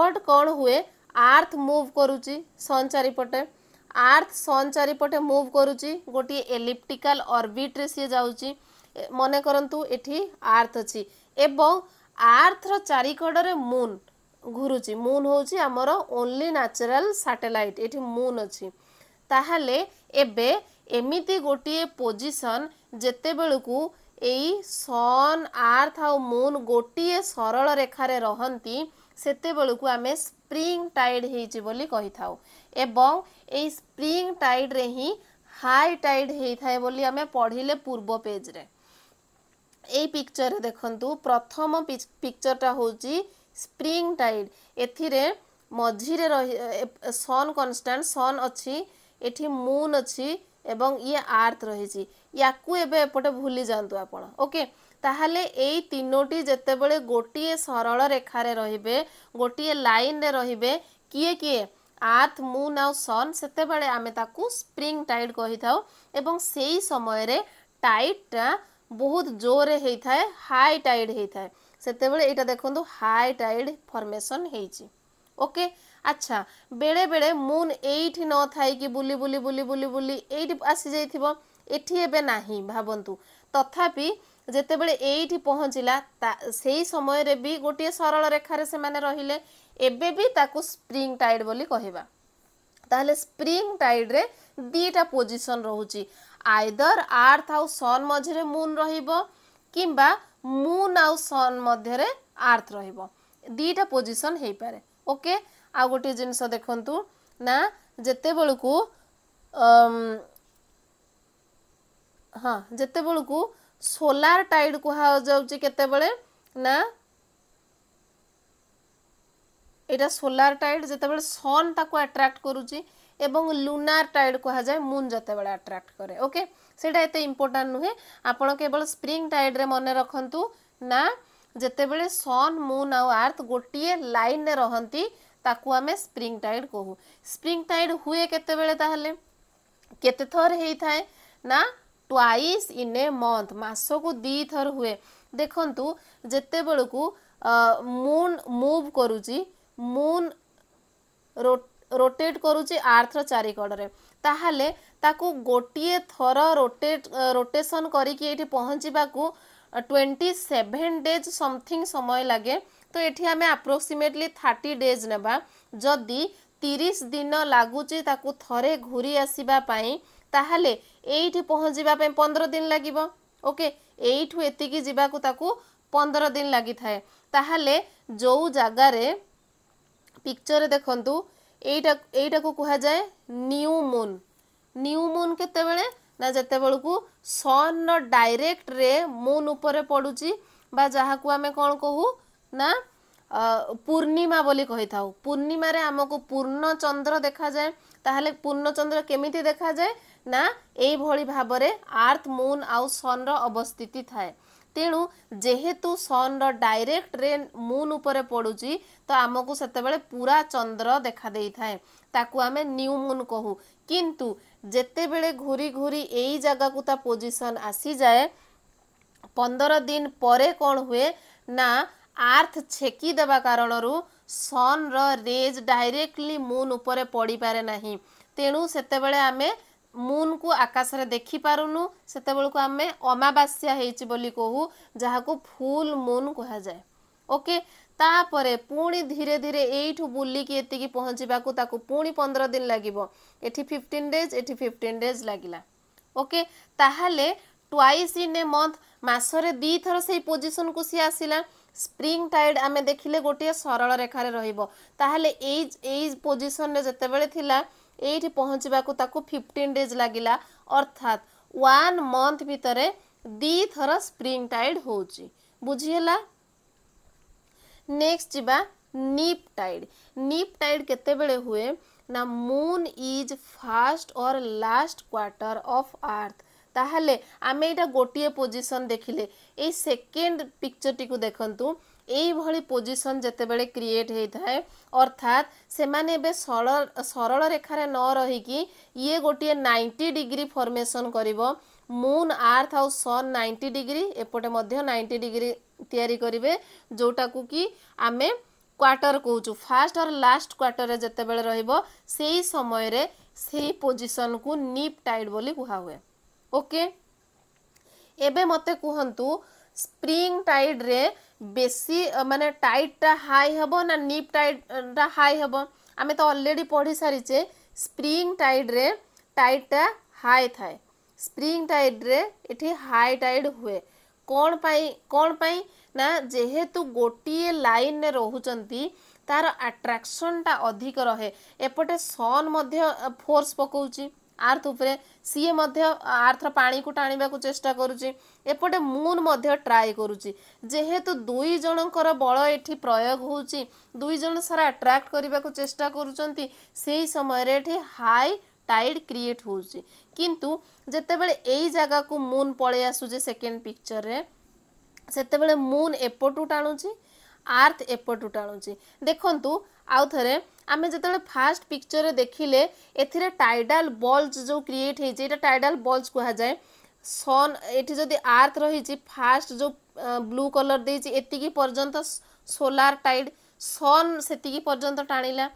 ବଟ୍ କ'ଣ ହୁଏ ଆର୍ଥ ମୁଭ୍ କରୁଛି ସନ୍ ଚାରିପଟେ ଆର୍ଥ ସନ୍ ଚାରିପଟେ ମୁଭ୍ କରୁଛି ଗୋଟିଏ ଏଲିପ୍ଟିକାଲ ଅର୍ବିଟ୍ରେ ସିଏ ଯାଉଛି ମନେ କରନ୍ତୁ ଏଠି ଆର୍ଥ ଅଛି ଏବଂ ଆର୍ଥର ଚାରିକଡ଼ରେ ମୁନ୍ ଘୁରୁଛି ମୁନ୍ ହେଉଛି ଆମର ଓନ୍ଲି ନ୍ୟାଚୁରାଲ୍ ସାଟେଲାଇଟ୍ ଏଠି ମୁନ୍ ଅଛି ତାହେଲେ ଏବେ ଏମିତି ଗୋଟିଏ ପୋଜିସନ୍ ଯେତେବେଳକୁ ଏଇ ସନ୍ ଆର୍ଥ ଆଉ ମୁନ୍ ଗୋଟିଏ ସରଳ ରେଖାରେ ରହନ୍ତି ସେତେବେଳକୁ ଆମେ ସ୍ପ୍ରିଙ୍ଗ ଟାଇଡ୍ ହେଇଛି ବୋଲି କହିଥାଉ ଏବଂ ଏଇ ସ୍ପ୍ରିଙ୍ଗ ଟାଇଡ୍ରେ ହିଁ ହାଇ ଟାଇଡ୍ ହେଇଥାଏ ବୋଲି ଆମେ ପଢ଼ିଲେ ପୂର୍ବ ପେଜ୍ରେ এই পিকচରରେ ଦେଖନ୍ତୁ ପ୍ରଥମ ପିକଚରଟା ହେଉଛି ସ୍ପ୍ରିଙ୍ଗ ଟାଇଡ୍ ଏଥିରେ ମଝିରେ ରହି ସନ୍ କନଷ୍ଟାଣ୍ଟ ସନ୍ ଅଛି ଏଠି ମୁନ୍ ଅଛି ଏବଂ ଇଏ ଆର୍ଥ ରହିଛି ୟାକୁ ଏବେ ଏପଟେ ଭୁଲି ଯାଆନ୍ତୁ ଆପଣ ଓକେ ତାହେଲେ ଏଇ ତିନୋଟି ଯେତେବେଳେ ଗୋଟିଏ ସରଳ ରେଖାରେ ରହିବେ ଗୋଟିଏ ଲାଇନ୍ରେ ରହିବେ କିଏ କିଏ আর্থ মুন আউ সন সেতবে আমি তাকে স্প্রিং টাইড কহিথাও এবং সেই সময়ের টাইডটা ବହୁତ ଜୋରରେ ହେଇଥାଏ ହାଇ ଟାଇଡ୍ ହେଇଥାଏ ସେତେବେଳେ ଏଇଟା ଦେଖନ୍ତୁ ହାଇ ଟାଇଡ୍ ଫର୍ମେସନ୍ ହେଇଛି ଓକେ ଆଚ୍ଛା ବେଳେବେଳେ ମୁନ୍ ଏଇଠି ନ ଥାଇକି ବୁଲି ବୁଲି ବୁଲି ବୁଲି ବୁଲି ଏଇଠି ଆସିଯାଇଥିବ ଏଠି ଏବେ ନାହିଁ ଭାବନ୍ତୁ ତଥାପି ଯେତେବେଳେ ଏଇଠି ପହଞ୍ଚିଲା ସେଇ ସମୟରେ ବି ଗୋଟିଏ ସରଳ ରେଖାରେ ସେମାନେ ରହିଲେ ଏବେ ବି ତାକୁ ସ୍ପ୍ରିଙ୍ଗ ଟାଇଡ୍ ବୋଲି କହିବା ତାହେଲେ ସ୍ପ୍ରିଙ୍ଗ ଟାଇଡ୍ରେ ଦୁଇଟା ପୋଜିସନ୍ ରହୁଛି ଆଇଦର ଆର୍ଥ ଆଉ ସନ୍ ମଝିରେ ମୁନ୍ ରହିବ କିମ୍ବା ମୁନ୍ ଆଉ ସନ୍ ମଧ୍ୟରେ ଆର୍ଥ ରହିବ ଦୁଇଟା ପୋଜିସନ୍ ହେଇପାରେ ଓକେ ଆଉ ଗୋଟିଏ ଜିନିଷ ଦେଖନ୍ତୁ ନା ଯେତେବେଳକୁ ହଁ ଯେତେବେଳକୁ ସୋଲାର ଟାଇଡ୍ କୁହାଯାଉଛି କେତେବେଳେ ନା ଏଇଟା ସୋଲାର ଟାଇଡ୍ ଯେତେବେଳେ ସନ୍ ତାକୁ ଆଟ୍ରାକ୍ଟ କରୁଛି এবং লুনার টাইড কুহযায়ে মুন যেতবে আট্রাক্ট করে ওকে সেটা এত ইম্পর্টাট নুহে আপনার কেবল স্প্রিং টাইড্রে মনে রাখতু না যেতবে সন মুন আর্থ গোটিয়ে লাইনে রহতি তাকে আমি স্প্রিং টাইড কহু স্প্রিং টাইড হুয়ে কেতবে তাহলে কেতে থর হয়ে থাকে না ট্বাইস ইন এ মন্থ মাসকু দুই থর হুয়ে দেখন্তু যেতবেলকু মুন মুভ করুচি মুন রোট ରୋଟେଟ୍ କରୁଛି ଆର୍ଥର ଚାରି କଡ଼ରେ ତାହେଲେ ତାକୁ ଗୋଟିଏ ଥର ରୋଟେଟ୍ ରୋଟେସନ୍ କରିକି ଏଇଠି ପହଞ୍ଚିବାକୁ ଟ୍ୱେଣ୍ଟି ସେଭେନ୍ ଡେଜ୍ ସମଥିଙ୍ଗ ସମୟ ଲାଗେ ତ ଏଠି ଆମେ ଆପ୍ରୋକ୍ସିମେଟଲି ଥାର୍ଟି ଡେଜ୍ ନେବା ଯଦି ତିରିଶ ଦିନ ଲାଗୁଛି ତାକୁ ଥରେ ଘୁରି ଆସିବା ପାଇଁ ତାହେଲେ ଏଇଠି ପହଞ୍ଚିବା ପାଇଁ ପନ୍ଦର ଦିନ ଲାଗିବ ଓକେ ଏଇଠୁ ଏତିକି ଯିବାକୁ ତାକୁ ପନ୍ଦର ଦିନ ଲାଗିଥାଏ ତାହେଲେ ଯେଉଁ ଜାଗାରେ ପିକ୍ଚରରେ ଦେଖନ୍ତୁ ଏଇଟା ଏଇଟାକୁ କୁହାଯାଏ ନ୍ୟୁ ମୁନ୍ ନ୍ୟୁ ମୁନ୍ କେତେବେଳେ ନା ଯେତେବେଳକୁ ସନ୍ର ଡାଇରେକ୍ଟରେ ମୁନ୍ ଉପରେ ପଡ଼ୁଛି ବା ଯାହାକୁ ଆମେ କ'ଣ କହୁ ନା ପୂର୍ଣ୍ଣିମା ବୋଲି କହିଥାଉ ପୂର୍ଣ୍ଣିମାରେ ଆମକୁ ପୂର୍ଣ୍ଣଚନ୍ଦ୍ର ଦେଖାଯାଏ ତାହେଲେ ପୂର୍ଣ୍ଣଚନ୍ଦ୍ର କେମିତି ଦେଖାଯାଏ ନା ଏଇଭଳି ଭାବରେ ଆର୍ଥ ମୁନ୍ ଆଉ ସନ୍ର ଅବସ୍ଥିତି ଥାଏ ତେଣୁ ଯେହେତୁ ସନ୍ର ଡାଇରେକ୍ଟ ରେ ମୁନ୍ ଉପରେ ପଡ଼ୁଛି ତ ଆମକୁ ସେତେବେଳେ ପୁରା ଚନ୍ଦ୍ର ଦେଖାଦେଇଥାଏ ତାକୁ ଆମେ ନ୍ୟୁ ମୁନ୍ କହୁ କିନ୍ତୁ ଯେତେବେଳେ ଘୁରି ଘୁରି ଏଇ ଜାଗାକୁ ତା ପୋଜିସନ୍ ଆସିଯାଏ ପନ୍ଦର ଦିନ ପରେ କ'ଣ ହୁଏ ନା ଆର୍ଥ ଛେକି ଦେବା କାରଣରୁ ସନ୍ର ରେଜ୍ ଡାଇରେକ୍ଟଲି ମୁନ୍ ଉପରେ ପଡ଼ିପାରେ ନାହିଁ ତେଣୁ ସେତେବେଳେ ଆମେ ମୁନ୍କୁ ଆକାଶରେ ଦେଖିପାରୁନୁ ସେତେବେଳକୁ ଆମେ ଅମାବାସ୍ୟା ହେଇଛି ବୋଲି କହୁ ଯାହାକୁ ଫୁଲ୍ ମୁନ୍ କୁହାଯାଏ ଓକେ ତାପରେ ପୁଣି ଧୀରେ ଧୀରେ ଏଇଠୁ ବୁଲିକି ଏତିକି ପହଞ୍ଚିବାକୁ ତାକୁ ପୁଣି ପନ୍ଦର ଦିନ ଲାଗିବ ଏଠି ଫିଫ୍ଟିନ୍ ଡେଜ୍ ଏଠି ଫିଫ୍ଟିନ୍ ଡେଜ୍ ଲାଗିଲା ଓକେ ତାହେଲେ ଟ୍ୱାଇସ୍ ଇନ୍ ଏ ମନ୍ଥ ମାସରେ ଦୁଇଥର ସେଇ ପୋଜିସନ୍କୁ ସିଏ ଆସିଲା ସ୍ପ୍ରିଙ୍ଗ ଟାଇଡ୍ ଆମେ ଦେଖିଲେ ଗୋଟିଏ ସରଳ ରେଖାରେ ରହିବ ତାହେଲେ ଏଇ ଏଇ ପୋଜିସନ୍ରେ ଯେତେବେଳେ ଥିଲା এইটি ପହଞ୍ଚିବାକୁ ତାକୁ ଫିଫ୍ଟିନ୍ ଡେଜ୍ ଲାଗିଲା ଅର୍ଥାତ୍ ୱାନ୍ ମନ୍ଥ ଭିତରେ ଦୁଇଥର ସ୍ପ୍ରିଙ୍ଗ ଟାଇଡ୍ ହେଉଛି ବୁଝିହେଲା ନେକ୍ସଟ ଯିବା ନିପ୍ ଟାଇଡ୍ ନିପ୍ ଟାଇଡ୍ କେତେବେଳେ ହୁଏ ନା moon is first or last quarter of earth ତାହେଲେ ଆମେ ଏଇଟା ଗୋଟିଏ ପୋଜିସନ୍ ଦେଖିଲେ ଏଇ ସେକେଣ୍ଡ ପିକ୍ଚରଟିକୁ ଦେଖନ୍ତୁ এইভাবে পজিশন যেতবে ক্রিয়েট হয়ে থাকে অর্থাৎ সে এবে সরল সরল রেখার ন রহিকি ইয়ে গোটিয়ে নাইটি ডিগ্রি ফর্মেসন করব মুন আর্থ আউ সন নাইটি ডিগ্রি এপটে মধ্যে নাইটি ডিগ্রি তৈরি করবে যেটা কি আমি କ୍ୱାର୍ଟର କହୁଛୁ ଫାଷ୍ଟ ଅର୍ ଲାଷ୍ଟ রহব সেই সময় সেই পোজিশন কু নিপ ନିପ୍ বলে কুহা হুয়ে ওকে ଏବେ মতো কুহতু স্প্রিং টাইড্রে বেশি মানে টাইডটা হাই হব না নিপ টাইডটা হাই হব আমি তো অলরেডি পড়ি সারিছে স্প্রিং টাইড্রে টাইডটা হাই থাকে স্প্রিং টাইড্রে এটি হাই টাইড হুয়ে কোণ পাই কোণ পাই না যেহেতু গোটিয়ে লাইনে রহুচন্তি তার আট্রাকশনটা অধিক রহে এপটে সন মধ্য ফোর্স পকাউছি আর্থ উপরে ସିଏ ମଧ୍ୟ ଆର୍ଥର ପାଣିକୁ ଟାଣିବାକୁ ଚେଷ୍ଟା କରୁଛି ଏପଟେ ମୁନ୍ ମଧ୍ୟ ଟ୍ରାଏ କରୁଛି ଯେହେତୁ ଦୁଇ ଜଣଙ୍କର ବଳ ଏଠି ପ୍ରୟୋଗ ହେଉଛି ଦୁଇ ଜଣ ସାରା ଆଟ୍ରାକ୍ଟ କରିବାକୁ ଚେଷ୍ଟା କରୁଛନ୍ତି ସେହି ସମୟରେ ଏଠି ହାଇ ଟାଇଡ୍ କ୍ରିଏଟ୍ ହେଉଛି କିନ୍ତୁ ଯେତେବେଳେ ଏଇ ଜାଗାକୁ ମୁନ୍ ପଳେଇ ଆସୁଛି ସେକେଣ୍ଡ ପିକ୍ଚରରେ ସେତେବେଳେ ମୁନ୍ ଏପଟୁ ଟାଣୁଛି ଆର୍ଥ ଏପଟୁ ଟାଣୁଛି ଦେଖନ୍ତୁ ଆଉ ଥରେ आम जो फास्ट पिक्चर देखिले एथिरे टाइडाल बल्स जो क्रिएट होता टाइडाल बल्स कहुए सन ये जदि आर्थ रही फास्ट जो ब्लू कलर देती पर्यंत सोलार टाइड सन से पर्यंत टाणिला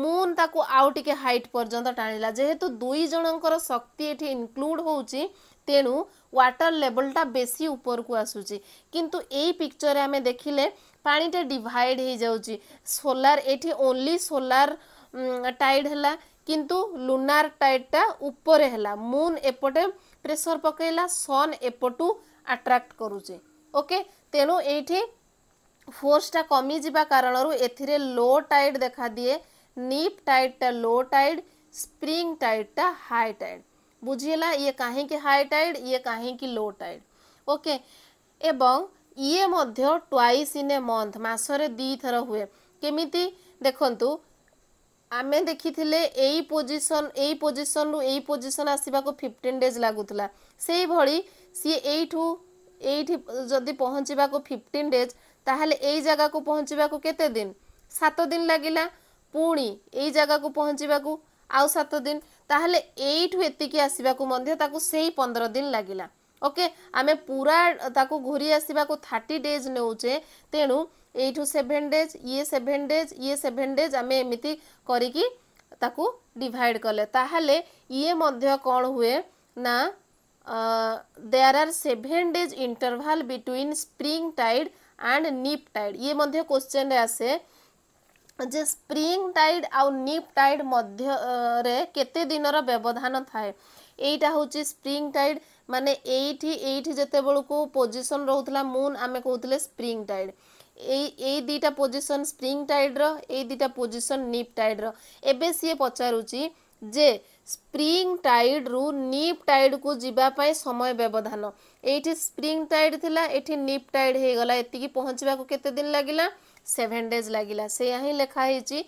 ମୁନ୍ ତାକୁ ଆଉ ଟିକେ ହାଇଟ୍ ପର୍ଯ୍ୟନ୍ତ ଟାଣିଲା ଯେହେତୁ ଦୁଇ ଜଣଙ୍କର ଶକ୍ତି ଏଠି ଇନକ୍ଲୁଡ଼ ହେଉଛି ତେଣୁ ୱାଟର ଲେବଲ୍ଟା ବେଶୀ ଉପରକୁ ଆସୁଛି କିନ୍ତୁ ଏଇ ପିକ୍ଚରରେ ଆମେ ଦେଖିଲେ ପାଣିଟା ଡିଭାଇଡ଼ ହେଇଯାଉଛି ସୋଲାର ଏଠି ଓନ୍ଲି ସୋଲାର ଟାଇଡ଼ ହେଲା କିନ୍ତୁ ଲୁନାର ଟାଇଡ଼ଟା ଉପରେ ହେଲା ମୁନ୍ ଏପଟେ ପ୍ରେସର ପକାଇଲା ସନ୍ ଏପଟୁ ଆଟ୍ରାକ୍ଟ କରୁଛି ଓକେ ତେଣୁ ଏଇଠି ଫୋର୍ସଟା କମିଯିବା କାରଣରୁ ଏଥିରେ ଲୋ ଟାଇଡ଼ ଦେଖାଦିଏ ନିପ୍ ଟାଇଡ଼ଟା ଲୋ ଟାଇଡ଼ ସ୍ପ୍ରିଙ୍ଗ ଟାଇଡ଼ଟା ହାଇ ଟାଇଡ଼ ବୁଝିହେଲା ଇଏ କାହିଁକି ହାଇ ଟାଇଡ଼ ଇଏ କାହିଁକି ଲୋ ଟାଇଡ଼ ଓକେ ଏବଂ ইয়ে মধ্য টোয়াইস ইন এ মন্থ মাসরে দুইথর হুয়ে কেমিতি দেখন্তু ଆମେ ଦେଖିଥିଲେ ଏଇ ପୋଜିସନ୍ ଏଇ ପୋଜିସନ୍ରୁ ଏଇ ପୋଜିସନ୍ ଆସିବାକୁ ଫିଫ୍ଟିନ୍ ଡେଜ୍ ଲାଗୁଥିଲା ସେଇଭଳି ସିଏ ଏଇଠୁ ଏଇଠି ଯଦି ପହଞ୍ଚିବାକୁ ଫିଫ୍ଟିନ୍ ଡେଜ୍ ତାହେଲେ ଏଇ ଜାଗାକୁ ପହଞ୍ଚିବାକୁ କେତେ ଦିନ ସାତ ଦିନ ଲାଗିଲା ପୁଣି ଏଇ ଜାଗାକୁ ପହଞ୍ଚିବାକୁ ଆଉ ସାତ ଦିନ ତାହେଲେ ଏଇଠୁ ଏତିକି ଆସିବାକୁ ମଧ୍ୟ ତାକୁ ସେଇ ପନ୍ଦର ଦିନ ଲାଗିଲା ଓକେ ଆମେ ପୁରା ତାକୁ ଘୁରି ଆସିବାକୁ ଥାର୍ଟି ଡେଜ୍ ନେଉଛେ ତେଣୁ ଏଇଠୁ ସେଭେନ୍ ଡେଜ୍ ଇଏ ସେଭେନ୍ ଡେଜ୍ ଇଏ ସେଭେନ୍ ଡେଜ୍ ଆମେ ଏମିତି କରିକି ତାକୁ ଡିଭାଇଡ଼ କଲେ ତାହେଲେ ଇଏ ମଧ୍ୟ କ'ଣ ହୁଏ ନା there are seven days interval between spring tide and neap tide ଇଏ ମଧ୍ୟ କୋଶ୍ଚେନ୍ରେ ଆସେ ଯେ ସ୍ପ୍ରିଙ୍ଗ ଟାଇଡ୍ ଆଉ ନିପ୍ ଟାଇଡ୍ ମଧ୍ୟରେ କେତେ ଦିନର ବ୍ୟବଧାନ ଥାଏ ଏଇଟା ହେଉଛି ସ୍ପ୍ରିଙ୍ଗ ଟାଇଡ୍ ମାନେ ଏଇଠି ଏଇଠି ଯେତେବେଳକୁ ପୋଜିସନ୍ ରହୁଥିଲା ମୁନ୍ ଆମେ କହୁଥିଲେ ସ୍ପ୍ରିଙ୍ଗ ଟାଇଡ୍ ଏଇ ଏଇ ଦୁଇଟା ପୋଜିସନ୍ ସ୍ପ୍ରିଙ୍ଗ ଟାଇଡ୍ର ଏଇ ଦୁଇଟା ପୋଜିସନ୍ ନିପ୍ ଟାଇଡ୍ର ଏବେ ସିଏ ପଚାରୁଛି ଯେ ସ୍ପ୍ରିଙ୍ଗ ଟାଇଡ୍ରୁ ନିପ୍ ଟାଇଡ୍କୁ ଯିବା ପାଇଁ ସମୟ ବ୍ୟବଧାନ ଏଇଠି ସ୍ପ୍ରିଙ୍ଗ ଟାଇଡ୍ ଥିଲା ଏଠି ନିପ୍ ଟାଇଡ୍ ହେଇଗଲା ଏତିକି ପହଞ୍ଚିବାକୁ କେତେ ଦିନ ଲାଗିଲା ସେଭେନ୍ ଡେଜ୍ ଲାଗିଲା ସେଇଆ ହିଁ ଲେଖା ହେଇଛି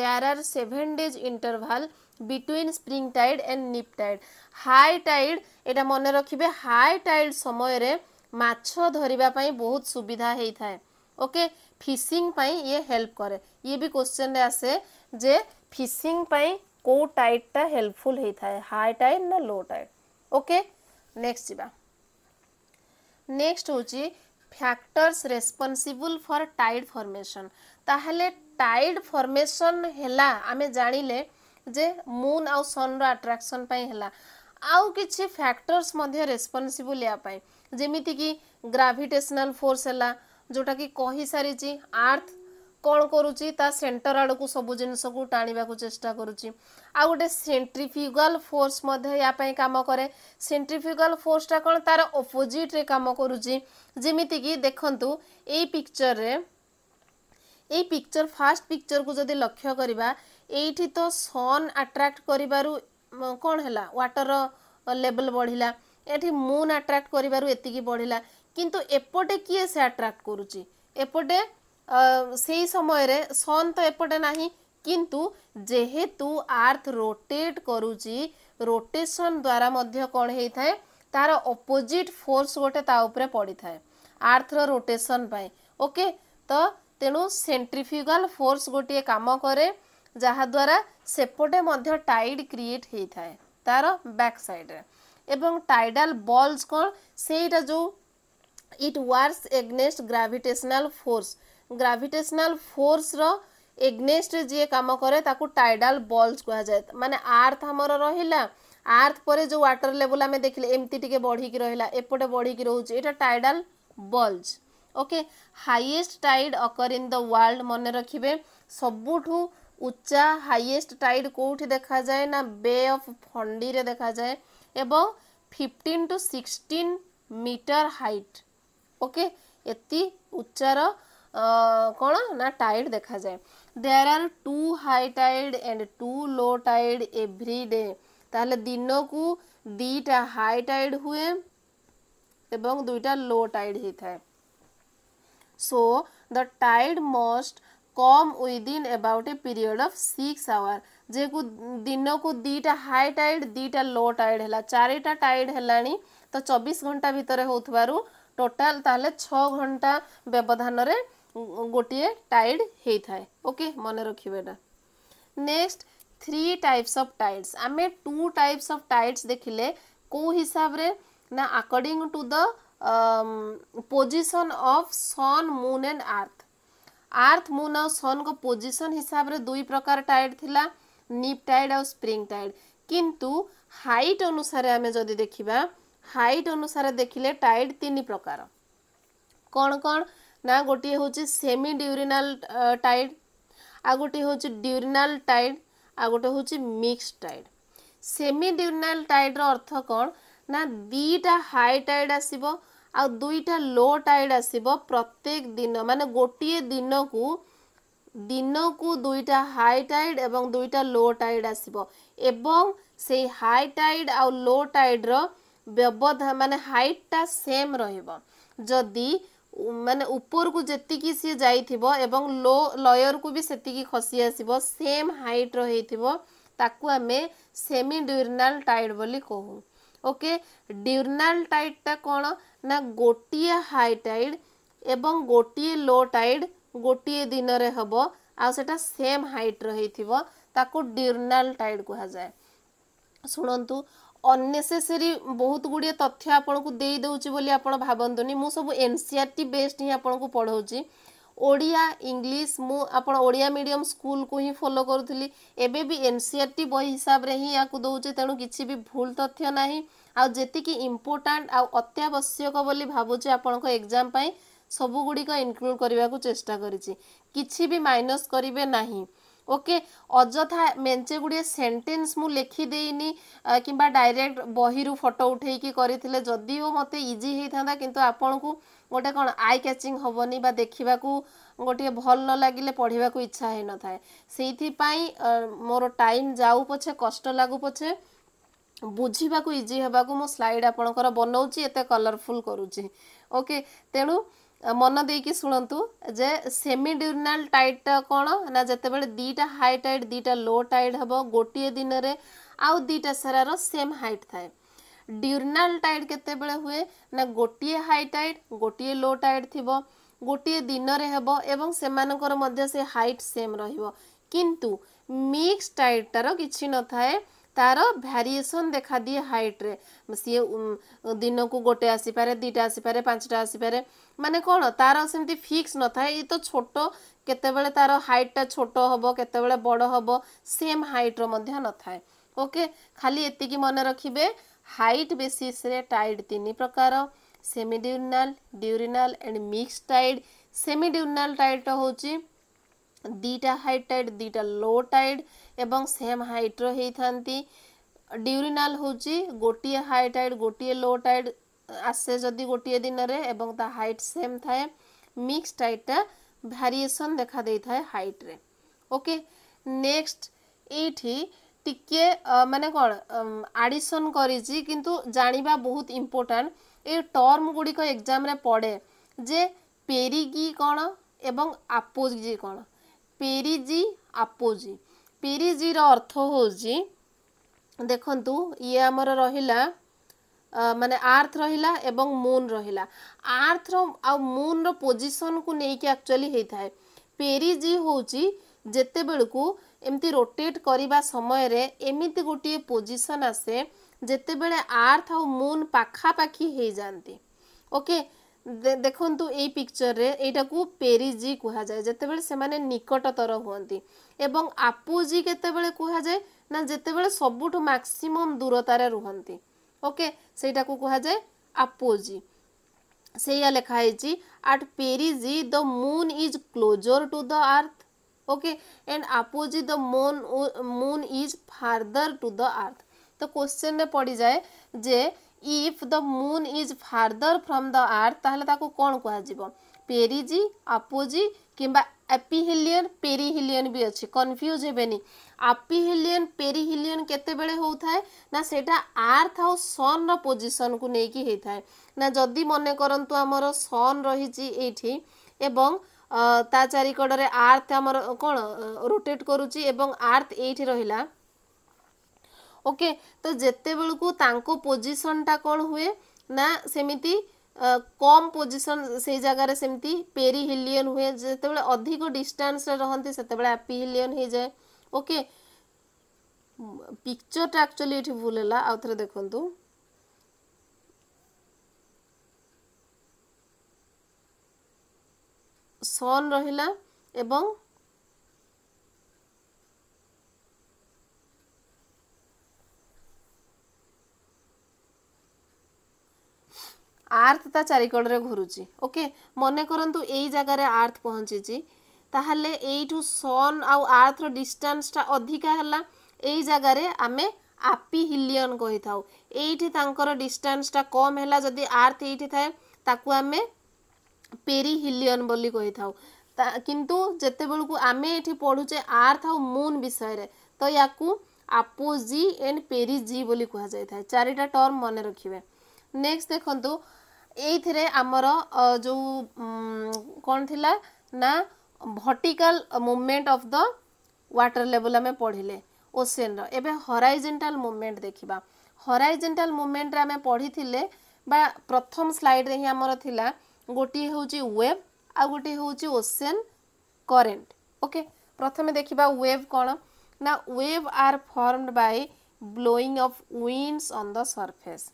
there are seven days interval between spring tide and neap tide high tide এটা মনে রাখবে হাই টাইড সময়রে মাছ ধরিবা পাই বহুত সুবিধা হয়ে থাকে ওকে ফিসিং পাই ইয়ে হেল্প করে ইয়ে বি কোশ্চেনরে আসে যে ফিসিং পাই কেউ টাইডটা হেল্পফুল হয়ে থাকে হাই টাইড না লো টাইড ওকে নেক্সট যা নেক্সট হচ্ছে factors responsible for tide formation তাহলে টাইড ফর্মেসন হেলা আমি জাঁলে ଯେ ମୁନ୍ ଆଉ ସନ୍ର ଆଟ୍ରାକ୍ସନ୍ ପାଇଁ ହେଲା ଆଉ କିଛି ଫ୍ୟାକ୍ଟର୍ସ ମଧ୍ୟ ରେସ୍ପନ୍ସିବୁଲ୍ ଏହା ପାଇଁ ଯେମିତିକି ଗ୍ରାଭିଟେସନାଲ୍ ଫୋର୍ସ ହେଲା ଯେଉଁଟାକି କହିସାରିଛି ଆର୍ଥ କ'ଣ କରୁଛି ତା ସେଣ୍ଟର ଆଡ଼କୁ ସବୁ ଜିନିଷକୁ ଟାଣିବାକୁ ଚେଷ୍ଟା କରୁଛି ଆଉ ଗୋଟେ ସେଣ୍ଟ୍ରିଫ୍ୟୁଗାଲ୍ ଫୋର୍ସ ମଧ୍ୟ ୟା ପାଇଁ କାମ କରେ ସେଣ୍ଟ୍ରିଫ୍ୟୁଗାଲ୍ ଫୋର୍ସଟା କ'ଣ ତାର ଅପୋଜିଟ୍ରେ କାମ କରୁଛି ଯେମିତିକି ଦେଖନ୍ତୁ ଏଇ ପିକ୍ଚରରେ ଏଇ ପିକ୍ଚର ଫାର୍ଷ୍ଟ ପିକ୍ଚରକୁ ଯଦି ଲକ୍ଷ୍ୟ କରିବା এইটি তো ସନ୍ ଆଟ୍ରାକ୍ଟ କରିବାରୁ କ'ଣ ହେଲା ୱାଟର ଲେବଲ୍ ବଢ଼ିଲା ଏଠି ମୁନ୍ ଆଟ୍ରାକ୍ଟ କରିବାରୁ ଏତିକି ବଢ଼ିଲା କିନ୍ତୁ ଏପଟେ କିଏ ସେ ଆଟ୍ରାକ୍ଟ କରୁଛି ଏପଟେ ସେଇ ସମୟରେ ସନ୍ ତ ଏପଟେ ନାହିଁ କିନ୍ତୁ ଯେହେତୁ ଆର୍ଥ ରୋଟେଟ୍ କରୁଛି ରୋଟେସନ୍ ଦ୍ୱାରା ମଧ୍ୟ କ'ଣ ହେଇଥାଏ ତାର ଅପୋଜିଟ୍ ଫୋର୍ସ ଗୋଟେ ତା ଉପରେ ପଡ଼ିଥାଏ ଆର୍ଥର ରୋଟେସନ୍ ପାଇଁ ଓକେ ତ ତେଣୁ ସେଣ୍ଟ୍ରିଫ୍ୟୁଗାଲ୍ ଫୋର୍ସ ଗୋଟିଏ କାମ କରେ ଯାହାଦ୍ୱାରା ସେପଟେ ମଧ୍ୟ ଟାଇଡ୍ କ୍ରିଏଟ୍ ହେଇଥାଏ ତା'ର ବ୍ୟାକ୍ ସାଇଡ଼୍ରେ ଏବଂ ଟାଇଡାଲ୍ ବଲ୍ସ କ'ଣ ସେଇଟା ଯେଉଁ it works against gravitational force gravitational ଫୋର୍ସର ଏଗ୍ନେଷ୍ଟରେ ଯିଏ କାମ କରେ ତାକୁ ଟାଇଡାଲ୍ ବଲ୍ସ କୁହାଯାଏ ମାନେ ଆର୍ଥ ଆମର ରହିଲା ଆର୍ଥ ପରେ ଯେଉଁ ୱାଟର ଲେବୁଲ୍ ଆମେ ଦେଖିଲେ ଏମିତି ଟିକେ ବଢ଼ିକି ରହିଲା ଏପଟେ ବଢ଼ିକି ରହୁଛି ଏଇଟା tidal bulges okay highest tide occur in the world ମନେ ରଖିବେ ସବୁଠୁ উচ্চা হাইয়েস্ট টাইড কোউঠি দেখা যায় না বে অফ ফন্ডিরে দেখা যায় এবং fifteen to sixteen metre height okay এতি উচ্চার কোণ না টাইড দেখা যায় there are two high tide and two low tide every day তাহলে দিনকু দুইটা হাই টাইড হুয়ে এবং দুইটা লো টাইড হয়ে থাকে so the tide most come within about a period of six hour जे को दिन को दीटा हाई टाइड दीटा लो टाइड है चारिटा टाइड है तो चबीस घंटा भितर हो टोटाल ताहले छ व्यवधान गोटे टाइड होता है ओके मन रखिएटा next three types of tides आम टू टाइप्स अफ टाइड्स देखिले कौ हिसाब रे ना according to the position of sun moon and earth earth moon ଆଉ ସନ୍ଙ୍କ ପୋଜିସନ୍ ହିସାବରେ ଦୁଇ ପ୍ରକାର ଟାଇଡ୍ ଥିଲା ନିପ୍ ଟାଇଡ୍ ଆଉ ସ୍ପ୍ରିଙ୍ଗ ଟାଇଡ୍ କିନ୍ତୁ ହାଇଟ୍ ଅନୁସାରେ ଆମେ ଯଦି ଦେଖିବା ହାଇଟ୍ ଅନୁସାରେ ଦେଖିଲେ ଟାଇଡ୍ ତିନି ପ୍ରକାର କ'ଣ କ'ଣ ନା ଗୋଟିଏ ହେଉଛି ସେମି ଡ୍ୟୁରିନାଲ୍ ଟାଇଡ୍ ଆଉ ଗୋଟିଏ ହେଉଛି ଡ୍ୟୁରିନାଲ୍ ଟାଇଡ୍ ଆଉ ଗୋଟେ ହେଉଛି ମିକ୍ସ ଟାଇଡ୍ ସେମି ଡ୍ୟୁରିନାଲ୍ ଟାଇଡ୍ର ଅର୍ଥ କ'ଣ ନା ଦୁଇଟା ହାଇ ଟାଇଡ୍ ଆସିବ ଆଉ ଦୁଇଟା ଲୋ ଟାଇଡ୍ ଆସିବ ପ୍ରତ୍ୟେକ ଦିନ ମାନେ ଗୋଟିଏ ଦିନକୁ ଦିନକୁ ଦୁଇଟା ହାଇ ଟାଇଡ୍ ଏବଂ ଦୁଇଟା ଲୋ ଟାଇଡ୍ ଆସିବ ଏବଂ ସେଇ ହାଇ ଟାଇଡ୍ ଆଉ ଲୋ ଟାଇଡ୍ର ବ୍ୟବଧାନ ମାନେ ହାଇଟ୍ଟା ସେମ୍ ରହିବ ଯଦି ମାନେ ଉପରକୁ ଯେତିକି ସିଏ ଯାଇଥିବ ଏବଂ ଲୋ ଲୟରକୁ ବି ସେତିକି ଖସି ଆସିବ ସେମ୍ ହାଇଟ୍ର ହେଇଥିବ ତାକୁ ଆମେ ସେମି ଡ୍ୟୁରିନାଲ୍ ଟାଇଡ୍ ବୋଲି କହୁ ओके ड्यूर्नाल टाइडटा कौन ना गोटे हाई टाइड एवं गोटे लो टाइड गोटे दिन में हम आटा सेम हाइट रही ड्यूर्नाल टाइड कह जाए शुणु अनेसेसरी बहुत गुड़े तथ्य आपको देदे आप भावनी मुझे सब एनसीआर टी बेस्ड हिं आपको पढ़ाऊँ ଓଡ଼ିଆ ଇଂଲିଶ ମୁଁ ଆପଣ ଓଡ଼ିଆ ମିଡ଼ିୟମ ସ୍କୁଲକୁ ହିଁ ଫଲୋ କରୁଥିଲି ଏବେ ବି ଏନ୍ ସି ଆର୍ ଟି ବହି ହିସାବରେ ହିଁ ୟାକୁ ଦେଉଛି ତେଣୁ କିଛି ବି ଭୁଲ ତଥ୍ୟ ନାହିଁ ଆଉ ଯେତିକି ଇମ୍ପୋର୍ଟାଣ୍ଟ ଆଉ ଅତ୍ୟାବଶ୍ୟକ ବୋଲି ଭାବୁଛି ଆପଣଙ୍କ ଏକ୍ଜାମ୍ ପାଇଁ ସବୁଗୁଡ଼ିକ ଇନକ୍ଲୁଡ଼ କରିବାକୁ ଚେଷ୍ଟା କରିଛି କିଛି ବି ମାଇନସ୍ କରିବେ ନାହିଁ ওকে অযথা ମେଞ୍ଚେ ଗୁଡ଼ିଏ ସେଣ୍ଟେନ୍ସ ମୁଁ ଲେଖିଦେଇନି କିମ୍ବା ଡାଇରେକ୍ଟ ବହିରୁ ଫଟୋ ଉଠେଇକି କରିଥିଲେ ଯଦିଓ ମୋତେ ଇଜି ହେଇଥାନ୍ତା କିନ୍ତୁ ଆପଣଙ୍କୁ ଗୋଟେ କ'ଣ ଆଇ କ୍ୟାଚିଂ ହେବନି ବା ଦେଖିବାକୁ ଗୋଟିଏ ଭଲ ନ ଲାଗିଲେ ପଢ଼ିବାକୁ ଇଚ୍ଛା ହେଇନଥାଏ ସେଇଥିପାଇଁ ମୋର ଟାଇମ୍ ଯାଉ ପଛେ କଷ୍ଟ ଲାଗୁ ପଛେ ବୁଝିବାକୁ ଇଜି ହେବାକୁ ମୁଁ ସ୍ଲାଇଡ଼ ଆପଣଙ୍କର ବନାଉଛି ଏତେ କଲରଫୁଲ୍ କରୁଛି ଓକେ ତେଣୁ ମନ ଦେଇକି ଶୁଣନ୍ତୁ ଯେ ସେମି ଡ୍ୟୁରିନାଲ୍ ଟାଇଡ଼୍ଟା କ'ଣ ନା ଯେତେବେଳେ ଦୁଇଟା ହାଇ ଟାଇଡ଼୍ ଦୁଇଟା ଲୋ ଟାଇଡ଼୍ ହେବ ଗୋଟିଏ ଦିନରେ ଆଉ ଦୁଇଟା ସାରାର ସେମ୍ ହାଇଟ୍ ଥାଏ ଡ୍ୟୁରିନାଲ୍ ଟାଇଡ଼୍ କେତେବେଳେ ହୁଏ ନା ଗୋଟିଏ ହାଇ ଟାଇଡ଼୍ ଗୋଟିଏ ଲୋ ଟାଇଡ଼୍ ଥିବ ଗୋଟିଏ ଦିନରେ ହେବ ଏବଂ ସେମାନଙ୍କର ମଧ୍ୟ ସେ ହାଇଟ୍ ସେମ୍ ରହିବ କିନ୍ତୁ ମିକ୍ସ ଟାଇଡ଼୍ଟାର କିଛି ନଥାଏ ତାର ଭ୍ୟାରିଏସନ୍ ଦେଖାଦିଏ ହାଇଟ୍ରେ ସିଏ ଦିନକୁ ଗୋଟେ ଆସିପାରେ ଦୁଇଟା ଆସିପାରେ ପାଞ୍ଚଟା ଆସିପାରେ ମାନେ କ'ଣ ତାର ସେମିତି ଫିକ୍ସ ନଥାଏ ଏ ତ ଛୋଟ କେତେବେଳେ ତାର ହାଇଟ୍ଟା ଛୋଟ ହେବ କେତେବେଳେ ବଡ଼ ହେବ ସେମ୍ ହାଇଟ୍ର ମଧ୍ୟ ନଥାଏ ଓକେ ଖାଲି ଏତିକି ମନେ ରଖିବେ ହାଇଟ୍ ବେସିସ୍ରେ ଟାଇଡ୍ ତିନି ପ୍ରକାର semidiurnal diurnal and mix tide semidiurnal ଟାଇଡ୍ଟା ହେଉଛି দুইটা হাইট টাইড দুইটা লো টাইড এবং সেম হাইট্র হয়েথান্তি ডিউরিনাল হচ্ছে গোটিয়ে হাই টাইড গোটিয়ে লো টাইড আসে যদি গোটিয়ে দিনরে এবং তা হাইট সেম থাকে মিক্স টাইডটা ভ্যারিয়েসন দেখা দিয়ে হাইট্রে ওকে নেক্সট এইটি টিকিয়ে মানে কম আডিশন করেছি কিন্তু জাঁয়া বহুত ইম্পর্টাট এই টর্ম গুড়িক এক্সামে পড়ে যে পেরিগি কণ এবং আপোজি কণ পেরিজি আপোজি পেরিজির অর্থ হচ্ছে দেখুন ইয়ে আমার রহিলা মানে আর্থ রহিলা এবং মুন রহিলা আর্থ মুন রোজিশন কু নেইকি আকচুয়ালি হয়ে থাকে পেরিজি হচ্ছে যেতেবেলকু এমতি রোটেট করা সময় এমিতি গোটি পোজিশন আসে যেতবে আর্থ আউ মুন পাখাপাখি হয়ে যাতে ওকে ଦେଖନ୍ତୁ ଏଇ ପିକ୍ଚରରେ ଏଇଟାକୁ ପେରିଜି କୁହାଯାଏ ଯେତେବେଳେ ସେମାନେ ନିକଟତର ହୁଅନ୍ତି ଏବଂ ଆପୁଜି କେତେବେଳେ କୁହାଯାଏ ନା ଯେତେବେଳେ ସବୁଠୁ ମାକ୍ସିମମ୍ ଦୂରତାରେ ରୁହନ୍ତି ଓକେ ସେଇଟାକୁ କୁହାଯାଏ ଆପୋଜି ସେଇଆ ଲେଖା ହେଇଛି at perigee the moon is closer to the earth okay and apogee the moon moon is farther to the earth ତ କୋଶ୍ଚେନ୍ରେ ପଡ଼ିଯାଏ ଯେ if the moon is farther from the earth ତାହେଲେ ତାକୁ କ'ଣ କୁହାଯିବ ପେରିଜି ଆପୋଜି କିମ୍ବା ଆପିହିଲିୟନ୍ ପେରିହିଲିୟନ୍ ବି ଅଛି କନଫ୍ୟୁଜ୍ ହେବେନି ଆପିହିଲିୟନ୍ ପେରିହିଲିୟନ୍ କେତେବେଳେ ହେଉଥାଏ ନା ସେଇଟା ଆର୍ଥ ଆଉ ସନ୍ର ପୋଜିସନ୍କୁ ନେଇକି ହେଇଥାଏ ନା ଯଦି ମନେ କରନ୍ତୁ ଆମର ସନ୍ ରହିଛି ଏଇଠି ଏବଂ ତା ଚାରିକଡ଼ରେ ଆର୍ଥ ଆମର କ'ଣ ରୋଟେଟ୍ କରୁଛି ଏବଂ ଆର୍ଥ ଏଇଠି ରହିଲା ଓକେ ତ ଯେତେବେଳକୁ ତାଙ୍କ ପୋଜିସନଟା କ'ଣ ହୁଏ ନା ସେମିତି କମ୍ ପୋଜିସନ୍ ସେଇ ଜାଗାରେ ସେମିତି ପେରିହିଲିୟନ୍ ହୁଏ ଯେତେବେଳେ ଅଧିକ ଡିଷ୍ଟାନ୍ସରେ ରହନ୍ତି ସେତେବେଳେ ଆପିହିଲିୟନ୍ ହେଇଯାଏ ଓକେ ପିକ୍ଚରଟା ଆକ୍ଚୁଆଲି ଏଠି ଭୁଲ ହେଲା ଆଉ ଥରେ ଦେଖନ୍ତୁ ସନ୍ ରହିଲା ଏବଂ আর্থ তা চারিকড়ে ঘুরুচি ওকে মনে করতু এই জায়গায় আর্থ পৌঁছিছি তাহলে এইটু সন আউ আর্থর ডিষ্টান্সটা অধিকা হলা এই জায়গায় আমি আপি হিলিয়ন কই থাও এইটি তাঁকর ডিষ্টান্সটা কম হলা যদি আর্থ এইটি থাকে তাকে আমি পেরি হিলিয়ন বলে কই থাও কিন্তু যেতবেলকু আমি এটি পড়ুছে আর্থ আউ মুন বিষয়ে তো ইয়াকু আপোজি এন্ড পেরিজি বলে কুহযাই চারিটা টর্ম মনে রাখবে নেক্সট দেখন্তু ଏଇଥିରେ ଆମର ଯେଉଁ କ'ଣ ଥିଲା ନା vertical movement of the water ଲେବୁଲ୍ ଆମେ ପଢ଼ିଲେ ଓସିଆନ୍ର ଏବେ ହରାଇଜେଣ୍ଟାଲ୍ ମୁଭମେଣ୍ଟ ଦେଖିବା ହରାଇଜେଣ୍ଟାଲ୍ ମୁଭମେଣ୍ଟରେ ଆମେ ପଢ଼ିଥିଲେ ବା ପ୍ରଥମ ସ୍ଲାଇଡ଼ରେ ହିଁ ଆମର ଥିଲା ଗୋଟିଏ ହେଉଛି ୱେବ୍ ଆଉ ଗୋଟିଏ ହେଉଛି ଓସିଆନ୍ କରେଣ୍ଟ ଓକେ ପ୍ରଥମେ ଦେଖିବା ୱେବ୍ କ'ଣ ନା wave are formed by blowing of winds on the surface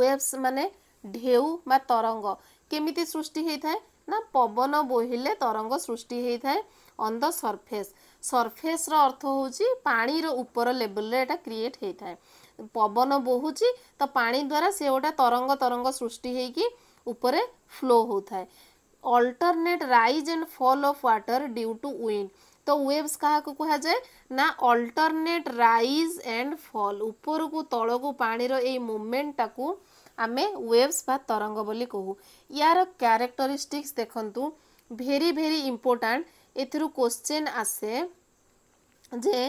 waves ମାନେ ঢেউ বা তরঙ্গ কেমিতি সৃষ্টি হয়ে না পবন বহিলে তরঙ্গ সৃষ্টি হয়ে অন দ সরফেস সরফেসর অর্থ হচ্ছে পাড়ির উপর লেভেলরে এটা ক্রিয়েট হয়ে পবন বহুছি তো পাড়ি দ্বারা সে গোটা তরঙ্গ তরঙ্গ সৃষ্টি হয়েকি উপরে ফ্লো হয়ে alternate rise and fall of water due to wind তো ওয়েভস কাহাকে কুহযায়ে না অল্টরনেট রাইজ এন্ড ফল উপরকু তলকু পানির এই মুভমেন্টটাকু ଆମେ ୱେଭ୍ସ ବା ତରଙ୍ଗ ବୋଲି କହୁ ୟାର କ୍ୟାରେକ୍ଟରିଷ୍ଟିକ୍ସ ଦେଖନ୍ତୁ ଭେରି ଭେରି ଇମ୍ପୋର୍ଟାଣ୍ଟ ଏଥିରୁ କୋଶ୍ଚିନ୍ ଆସେ ଯେ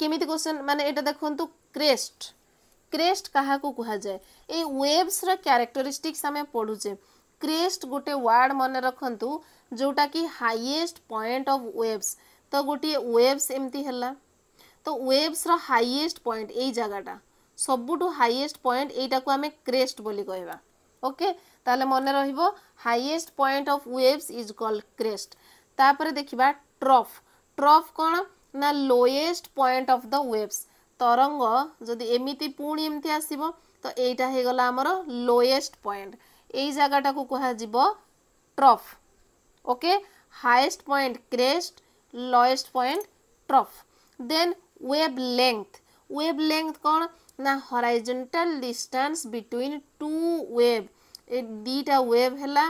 କେମିତି କୋଶ୍ଚିନ୍ ମାନେ ଏଇଟା ଦେଖନ୍ତୁ କ୍ରେଷ୍ଟ କ୍ରେଷ୍ଟ କାହାକୁ କୁହାଯାଏ ଏଇ ୱେଭ୍ସର କ୍ୟାରେକ୍ଟରିଷ୍ଟିକ୍ସ ଆମେ ପଢ଼ୁଛେ କ୍ରେଷ୍ଟ ଗୋଟେ ୱାର୍ଡ଼ ମନେ ରଖନ୍ତୁ ଯେଉଁଟାକି ହାଇଏଷ୍ଟ ପଏଣ୍ଟ ଅଫ୍ ୱେଭ୍ସ ତ ଗୋଟିଏ ୱେଭ୍ସ ଏମିତି ହେଲା ତ ୱେଭ୍ସର ହାଇଏଷ୍ଟ ପଏଣ୍ଟ ଏଇ ଜାଗାଟା ସବୁଠୁ ହାଇଏଷ୍ଟ ପଏଣ୍ଟ ଏଇଟାକୁ ଆମେ କ୍ରେଷ୍ଟ ବୋଲି କହିବା ଓକେ ତାହେଲେ ମନେ ରହିବ highest point of waves is called crest ତାପରେ ଦେଖିବା ଟ୍ରଫ୍ ଟ୍ରଫ୍ କ'ଣ ନା lowest point of the waves ତରଙ୍ଗ ଯଦି ଏମିତି ପୁଣି ଏମିତି ଆସିବ ତ ଏଇଟା ହେଇଗଲା ଆମର ଲୋଏଷ୍ଟ ପଏଣ୍ଟ ଏଇ ଜାଗାଟାକୁ କୁହାଯିବ trough okay highest point crest lowest point trough then wave length wave length କ'ଣ ନା horizontal distance between two wave ଏ ଦୁଇଟା ୱେଭ୍ ହେଲା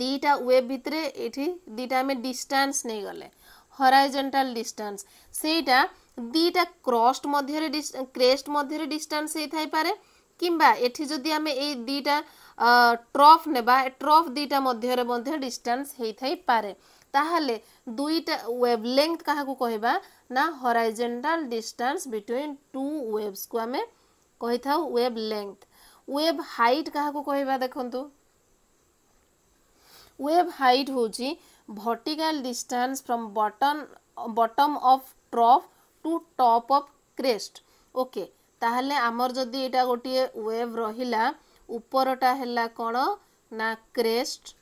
ଦୁଇଟା ୱେଭ୍ ଭିତରେ ଏଠି ଦୁଇଟା ଆମେ ଡିଷ୍ଟାନ୍ସ ନେଇଗଲେ হরাইজেন্টাল ডিস্টান্স সেইটা দিটা ক্রস্ট মধ্যে ক্রেস্ট মধ্যে ডিস্টান্স হয়ে থাইপরে কিংবা এটি যদি আমি এই দিটা ট্রফ নেবা ট্রফ দিটা মধ্যে মধ্যে ডিস্টান্স হয়ে থাইপরে তাহলে দুইটা ୱେଭଲେନ୍ଥ କାହାକୁ କହିବା ନା ହରାଇଜେଣ୍ଟାଲ୍ ଡିଷ୍ଟାନ୍ସ ବିଟୱିନ୍ ଟୁ ୱେଭ୍ସକୁ ଆମେ କହିଥାଉ ୱେଭ୍ ଲେନ୍ଥ ୱେଭ୍ ହାଇଟ୍ କାହାକୁ କହିବା ଦେଖନ୍ତୁ ୱେଭ୍ ହାଇଟ୍ ହେଉଛି vertical distance from button bottom of trough to top of crest okay ତାହେଲେ ଆମର ଯଦି ଏଇଟା ଗୋଟିଏ ୱେଭ୍ ରହିଲା ଉପରଟା ହେଲା କ'ଣ ନା କ୍ରେଷ୍ଟ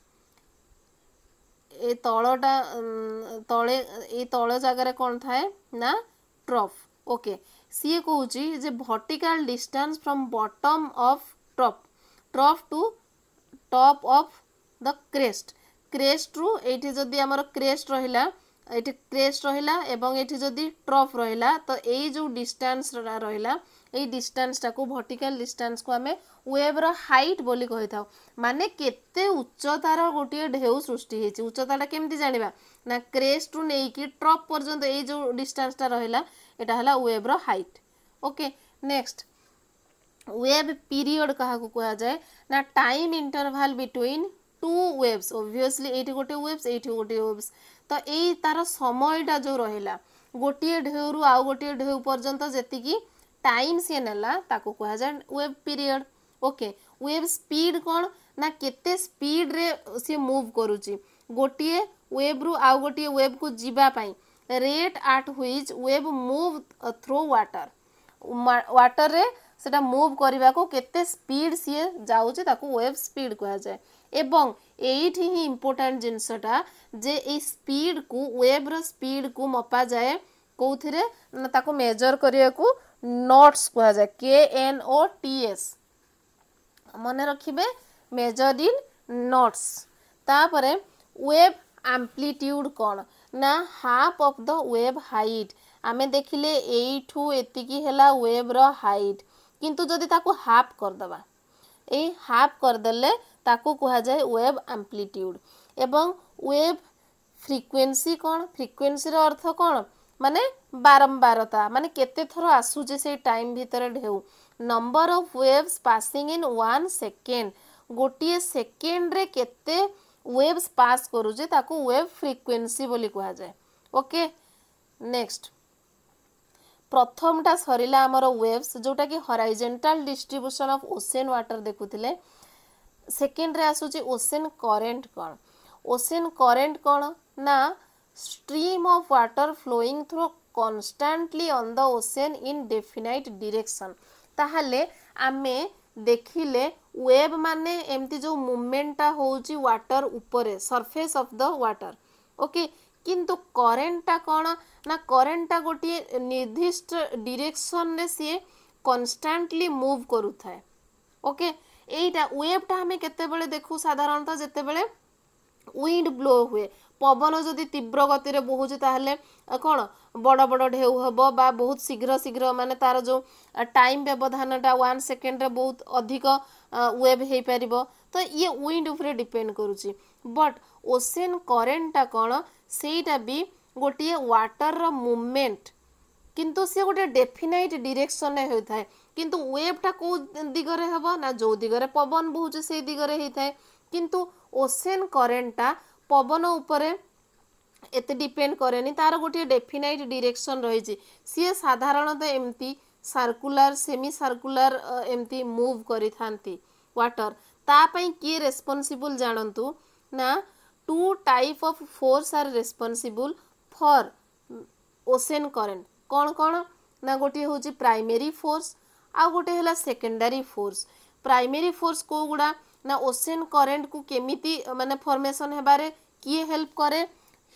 ଏ ତଳଟା ତଳେ ଏଇ ତଳ ଜାଗାରେ କ'ଣ ଥାଏ ନା ଟ୍ରଫ୍ ଓକେ ସିଏ କହୁଛି ଯେ vertical distance from bottom of trough trough to top of the crest କ୍ରେଷ୍ଟରୁ ଏଇଠି ଯଦି ଆମର କ୍ରେଷ୍ଟ ରହିଲା ଏଠି କ୍ରେଷ୍ଟ ରହିଲା ଏବଂ ଏଠି ଯଦି ଟ୍ରଫ୍ ରହିଲା ତ ଏଇ ଯେଉଁ ଡିଷ୍ଟାନ୍ସ ରହିଲା এই ଡିଷ୍ଟାନ୍ସଟାକୁ ଭର୍ଟିକାଲ ଡିଷ୍ଟାନ୍ସକୁ ଆମେ ୱେଭ୍ର ହାଇଟ୍ ବୋଲି କହିଥାଉ ମାନେ କେତେ ଉଚ୍ଚତାର ଗୋଟିଏ ଢେଉ ସୃଷ୍ଟି ହେଇଛି ଉଚ୍ଚତାଟା କେମିତି ଜାଣିବା ନା କ୍ରେସ୍ରୁ ନେଇକି ଟ୍ରପ୍ ପର୍ଯ୍ୟନ୍ତ ଏଇ ଯେଉଁ ଡିଷ୍ଟାନ୍ସଟା ରହିଲା ଏଇଟା ହେଲା ୱେଭ୍ର height okay next wave period କାହାକୁ କୁହାଯାଏ ନା time interval between two waves obviously এইটি গোটে ওয়েভস এইটি গোটে ওয়েভস তো এই তার সময়টা যে রহিলা গোটিয়ে ঢেউরু আউ গোটিয়ে ঢেউ পর্যন্ত যেতিকি ଟାଇମ୍ ସିଏ ନେଲା ତାକୁ କୁହାଯାଏ wave period okay wave speed କ'ଣ ନା କେତେ ସ୍ପିଡ୍ରେ ସିଏ ମୁଭ୍ କରୁଛି ଗୋଟିଏ ୱେବ୍ରୁ ଆଉ ଗୋଟିଏ ୱେବ୍କୁ ଯିବା ପାଇଁ rate at which wave move through water ୱାଟରରେ ସେଟା ମୁଭ୍ କରିବାକୁ କେତେ ସ୍ପିଡ୍ ସିଏ ଯାଉଛି ତାକୁ ୱେବ୍ ସ୍ପିଡ୍ କୁହାଯାଏ ଏବଂ ଏଇଠି ହିଁ ଇମ୍ପୋର୍ଟାଣ୍ଟ ଜିନିଷଟା ଯେ ଏଇ ସ୍ପିଡ୍କୁ ୱେବ୍ର ସ୍ପିଡ୍କୁ ମପାଯାଏ କେଉଁଥିରେ ତାକୁ ମେଜର୍ କରିବାକୁ নটস কুহযায় K N O T S মনে রাখবে মেজর ইন নটস তাপরে ওয়েব আম্প্লিটিউড কোণ না half of the wave height আমি দেখিলে এইঠু এতিকি হেলা ওয়েবর হাইট কিন্তু যদি তাকে হাফ করদেবা এই হাফ করদেলে তাকে কুহযায় ওয়েব আম্প্লিটিউড এবং ওয়েব ফ্রিকুয়েন্সি কোণ ফ্রিকুয়েন্সির অর্থ কোণ ମାନେ ବାରମ୍ବାରତା ମାନେ କେତେ ଥର ଆସୁଛି ସେଇ ଟାଇମ୍ ଭିତରେ ଢେଉ number of waves passing in one second ଗୋଟିଏ ସେକେଣ୍ଡରେ କେତେ ୱେଭ୍ସ ପାସ୍ କରୁଛି ତାକୁ ୱେଭ୍ ଫ୍ରିକ୍ୱେନ୍ସି ବୋଲି କୁହାଯାଏ ଓକେ ନେକ୍ସଟ ପ୍ରଥମଟା ସରିଲା ଆମର ୱେଭ୍ସ ଯେଉଁଟାକି horizontal distribution of ocean water ଦେଖୁଥିଲେ ସେକେଣ୍ଡରେ ଆସୁଛି ଓସେନ୍ କରେଣ୍ଟ କ'ଣ ଓସେନ୍ କରେଣ୍ଟ କ'ଣ ନା stream of water flowing through constantly on the ocean in definite direction তাহলে ଆମେ ଦେଖିଲେ ୱେଭ୍ ମାନେ ଏମିତି ଯେଉଁ ମୁଭମେଣ୍ଟଟା ହେଉଛି ୱାଟର୍ ଉପରେ surface of the water okay କିନ୍ତୁ କରେଣ୍ଟଟା କ'ଣ ନା କରେଣ୍ଟଟା ଗୋଟିଏ ନିର୍ଦ୍ଦିଷ୍ଟ ଡିରେକ୍ସନ୍ରେ ସିଏ କନଷ୍ଟାଣ୍ଟଲି ମୁଭ୍ କରୁଥାଏ ଓକେ ଏଇଟା ୱେଭ୍ଟା ଆମେ କେତେବେଳେ ଦେଖୁ ସାଧାରଣତଃ ଯେତେବେଳେ ୱିଣ୍ଡ ବ୍ଲୋ ହୁଏ ପବନ ଯଦି ତୀବ୍ର ଗତିରେ ବହୁଛି ତାହେଲେ କ'ଣ ବଡ଼ ବଡ଼ ଢେଉ ହେବ ବା ବହୁତ ଶୀଘ୍ର ଶୀଘ୍ର ମାନେ ତା'ର ଯେଉଁ ଟାଇମ୍ ବ୍ୟବଧାନଟା ୱାନ୍ ସେକେଣ୍ଡରେ ବହୁତ ଅଧିକ ୱେଭ୍ ହେଇପାରିବ ତ ଇଏ ୱିଣ୍ଡ ଉପରେ ଡିପେଣ୍ଡ କରୁଛି ବଟ୍ ଓସେନ୍ କରେଣ୍ଟଟା କ'ଣ ସେଇଟା ବି ଗୋଟିଏ ୱାଟର୍ର ମୁଭମେଣ୍ଟ କିନ୍ତୁ ସିଏ ଗୋଟେ ଡେଫିନାଇଟ୍ ଡିରେକ୍ସନ୍ରେ ହୋଇଥାଏ କିନ୍ତୁ ୱେଭ୍ଟା କେଉଁ ଦିଗରେ ହେବ ନା ଯେଉଁ ଦିଗରେ ପବନ ବହୁଛି ସେଇ ଦିଗରେ ହେଇଥାଏ କିନ୍ତୁ ওসেন করেন্টটা পবন উপরে এতে ডিপেন্ড করেনি তার গোটিয়ে ডেফিনাইট ডিরেকশন রয়েছে সিয়ে সাধারণত এমতি সার্কুলার সেমি সার্কুলার এমতি মুভ করে থাকে ওয়াটর তাপাই কি রেসপন্সিবল জাণতু না টু টাইপ অফ ফোর্স আর রেসপন্সিবল ফর ওসেন করেন্ট কোণ কোণ না গোটিয়ে হচ্ছে প্রাইমেরি ফোর্স আউ গোটে হল সেকেন্ডারি ফোর্স প্রাইমেরি ফোর্স কেউগুড়া ନା ଓସିଆନ୍ କରେଣ୍ଟକୁ କେମିତି ମାନେ ଫର୍ମେସନ୍ ହେବାରେ କିଏ ହେଲ୍ପ କରେ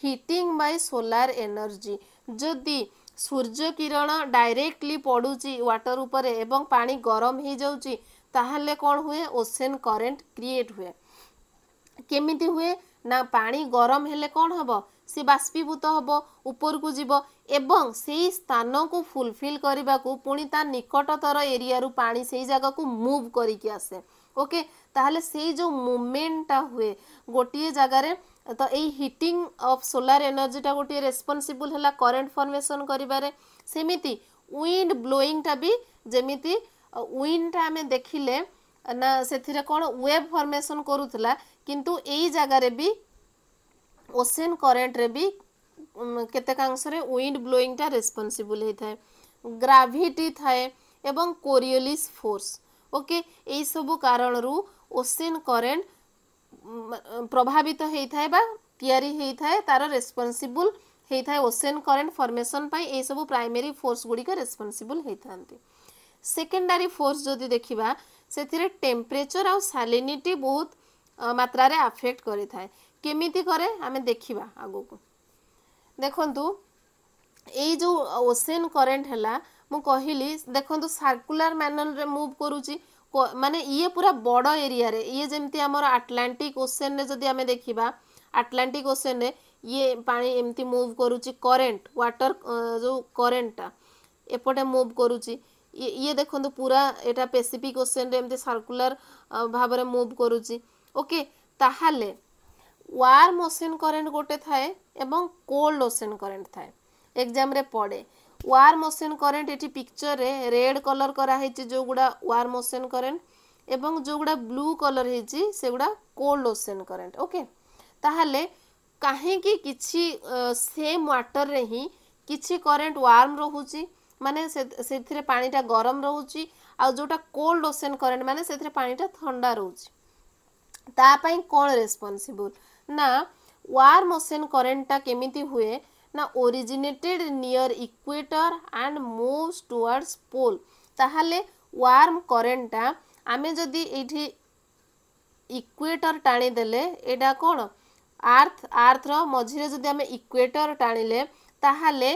ହିଟିଂ ବାଇ ସୋଲାର ଏନର୍ଜି ଯଦି ସୂର୍ଯ୍ୟ କିରଣ ଡାଇରେକ୍ଟଲି ପଡ଼ୁଛି ୱାଟର୍ ଉପରେ ଏବଂ ପାଣି ଗରମ ହେଇଯାଉଛି ତାହେଲେ କ'ଣ ହୁଏ ଓସେନ୍ କରେଣ୍ଟ କ୍ରିଏଟ୍ ହୁଏ କେମିତି ହୁଏ ନା ପାଣି ଗରମ ହେଲେ କ'ଣ ହେବ ସେ ବାଷ୍ପୀଭୂତ ହେବ ଉପରକୁ ଯିବ ଏବଂ ସେଇ ସ୍ଥାନକୁ ଫୁଲଫିଲ୍ କରିବାକୁ ପୁଣି ତା ନିକଟତର ଏରିଆରୁ ପାଣି ସେଇ ଜାଗାକୁ ମୁଭ୍ କରିକି ଆସେ ওকে ତାହେଲେ ସେଇ ଯେଉଁ ମୁଭମେଣ୍ଟଟା ହୁଏ ଗୋଟିଏ ଜାଗାରେ ତ ଏଇ ହିଟିଂ ଅଫ୍ ସୋଲାର ଏନର୍ଜିଟା ଗୋଟିଏ ରେସ୍ପନ୍ସିବୁଲ୍ ହେଲା କରେଣ୍ଟ ଫର୍ମେସନ୍ କରିବାରେ ସେମିତି ୱିଣ୍ଡ ବ୍ଲୋଇଂଟା ବି ଯେମିତି ୱିଣ୍ଡଟା ଆମେ ଦେଖିଲେ ନା ସେଥିରେ କ'ଣ ୱେଭ୍ ଫର୍ମେସନ୍ କରୁଥିଲା କିନ୍ତୁ ଏଇ ଜାଗାରେ ବି ଓସେନ୍ କରେଣ୍ଟରେ ବି କେତେକାଂଶରେ ୱିଣ୍ଡ ବ୍ଲୋଇଂଟା ରେସ୍ପନ୍ସିବୁଲ୍ ହେଇଥାଏ ଗ୍ରାଭିଟି ଥାଏ ଏବଂ କୋରିଓଲିସ୍ ଫୋର୍ସ ଓକେ ଏଇସବୁ କାରଣରୁ ଓସିନ୍ କରେଣ୍ଟ ପ୍ରଭାବିତ ହେଇଥାଏ ବା ତିଆରି ହେଇଥାଏ ତାର ରେସ୍ପନ୍ସିବୁଲ୍ ହେଇଥାଏ ଓସେନ୍ କରେଣ୍ଟ ଫର୍ମେସନ୍ ପାଇଁ ଏଇସବୁ ପ୍ରାଇମେରୀ ଫୋର୍ସ ଗୁଡ଼ିକ ରେସ୍ପନ୍ସିବୁଲ୍ ହେଇଥାନ୍ତି ସେକେଣ୍ଡାରୀ ଫୋର୍ସ ଯଦି ଦେଖିବା ସେଥିରେ ଟେମ୍ପରେଚର୍ ଆଉ ସାଲିନିଟି ବହୁତ ମାତ୍ରାରେ ଆଫେକ୍ଟ କରିଥାଏ କେମିତି କରେ ଆମେ ଦେଖିବା ଆଗକୁ ଦେଖନ୍ତୁ ଏଇ ଯେଉଁ ଓସେନ୍ କରେଣ୍ଟ ହେଲା ମୁଁ କହିଲି ଦେଖନ୍ତୁ ସାର୍କୁଲାର ମ୍ୟାନରରେ ମୁଭ୍ କରୁଛି ମାନେ ଇଏ ପୁରା ବଡ଼ ଏରିଆରେ ଇଏ ଯେମିତି ଆମର ଆଟଲାଣ୍ଟିକ୍ ଓସେନରେ ଯଦି ଆମେ ଦେଖିବା ଆଟଲାଣ୍ଟିକ୍ ଓସେନରେ ଇଏ ପାଣି ଏମିତି ମୁଭ୍ କରୁଛି କରେଣ୍ଟ ୱାଟର ଯେଉଁ କରେଣ୍ଟଟା ଏପଟେ ମୁଭ୍ କରୁଛି ଇଏ ଇଏ ଦେଖନ୍ତୁ ପୁରା ଏଇଟା ପେସିଫିକ୍ ଓସେନରେ ଏମିତି ସାର୍କୁଲାର ଭାବରେ ମୁଭ୍ କରୁଛି ଓକେ ତାହେଲେ ୱାର୍ମ ଓସେନ୍ କରେଣ୍ଟ ଗୋଟେ ଥାଏ ଏବଂ କୋଲ୍ଡ ଓସେନ୍ କରେଣ୍ଟ ଥାଏ ଏକ୍ଜାମ୍ରେ ପଡ଼େ ওয়ার মোশন করেন্ট এটি পিকচরে রেড কলর করা হয়েছে যেগুলা ওয়ার মোশন করেন্ট এবং যেগুলা ব্লু কলর হয়েছে সেগুলা কোল্ড ওশন করেন্ট ওকে তাহলে কাহিঁকি কিছু সেম ওয়াটরে হি কিছু করেন্ট ওয়ার্ম রুচি মানে ସେଥିରେ ପାଣିଟା গরম রুচি ଆଉ ଯେଉଁଟା କୋଲ୍ଡ ଓସେନ୍ କରେଣ୍ଟ ମାନେ ସେଥିରେ ପାଣିଟା ଥଣ୍ଡା ରହୁଛି ତା ପାଇଁ କ'ଣ ରେସ୍ପନ୍ସିବୁଲ୍ ନା ୱାର୍ମ ଓସେନ୍ କରେଣ୍ଟଟା କେମିତି না originated near equator and moves towards pole তাহলে ওয়ার্ম করেন্টটা আমি যদি এইটি ইকুয়েটর টাণিদেলে এটা কোণ আর্থ আর্থর মঝিরে যদি আমি ইকুয়েটর টাণিলে তাহলে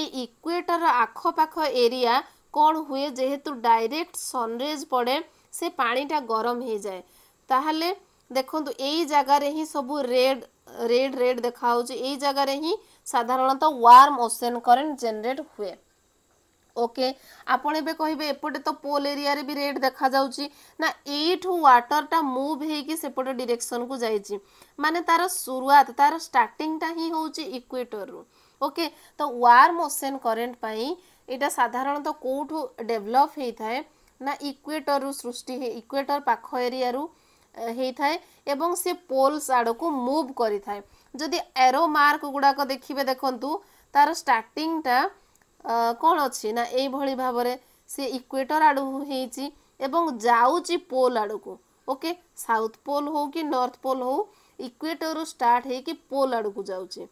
এই ইকুয়েটর আখপাখ এরিয়া কোণ হুয়ে যেহেতু ডাইরেক্ট সনরেজ পড়ে সে পানিটা গরম হয়ে যায় তাহলে দেখুন এই জায়গায় হি সবু রেড রেড রেড দেখা হচ্ছে এই জায়গায় হি সাধারণত ওয়ার্ম ওসেন করেন্ট জেনারেট হুয়ে ওকে ଆପଣ ଏବେ କହିବେ ଏପଟେ ତ ପୋଲ୍ ଏରିଆରେ ବି ରେଟ୍ ଦେଖାଯାଉଛି ନା ଏଇଠୁ ୱାଟର୍ଟା ମୁଭ୍ ହେଇକି ସେପଟ ଡିରେକ୍ସନ୍କୁ ଯାଇଛି ମାନେ ତା'ର ସୁରୁଆତ ତା'ର ଷ୍ଟାର୍ଟିଂଟା ହିଁ ହେଉଛି ଇକ୍ୱେଟରରୁ ଓକେ ତ ୱାର୍ମ ଓସେନ୍ କରେଣ୍ଟ ପାଇଁ ଏଇଟା ସାଧାରଣତଃ କେଉଁଠୁ ଡେଭଲପ୍ ହେଇଥାଏ ନା ଇକ୍ୱେଟରରୁ ସୃଷ୍ଟି ଇକ୍ୱେଟର ପାଖ ଏରିଆରୁ ହେଇଥାଏ ଏବଂ ସେ ପୋଲ୍ସ ଆଡ଼କୁ ମୁଭ୍ କରିଥାଏ ଯଦି ଏରୋ ମାର୍କ ଗୁଡ଼ାକ ଦେଖିବେ ଦେଖନ୍ତୁ ତାର ଷ୍ଟାର୍ଟିଂଟା କ'ଣ ଅଛି ନା ଏଇଭଳି ଭାବରେ ସେ ଇକ୍ୱେଟର ଆଡ଼କୁ ହେଇଛି ଏବଂ ଯାଉଛି ପୋଲ୍ ଆଡ଼କୁ ଓକେ ସାଉଥ୍ ପୋଲ୍ ହଉ କି ନର୍ଥ ପୋଲ୍ ହଉ ଇକ୍ୱେଟରରୁ ଷ୍ଟାର୍ଟ ହେଇକି ପୋଲ୍ ଆଡ଼କୁ ଯାଉଛି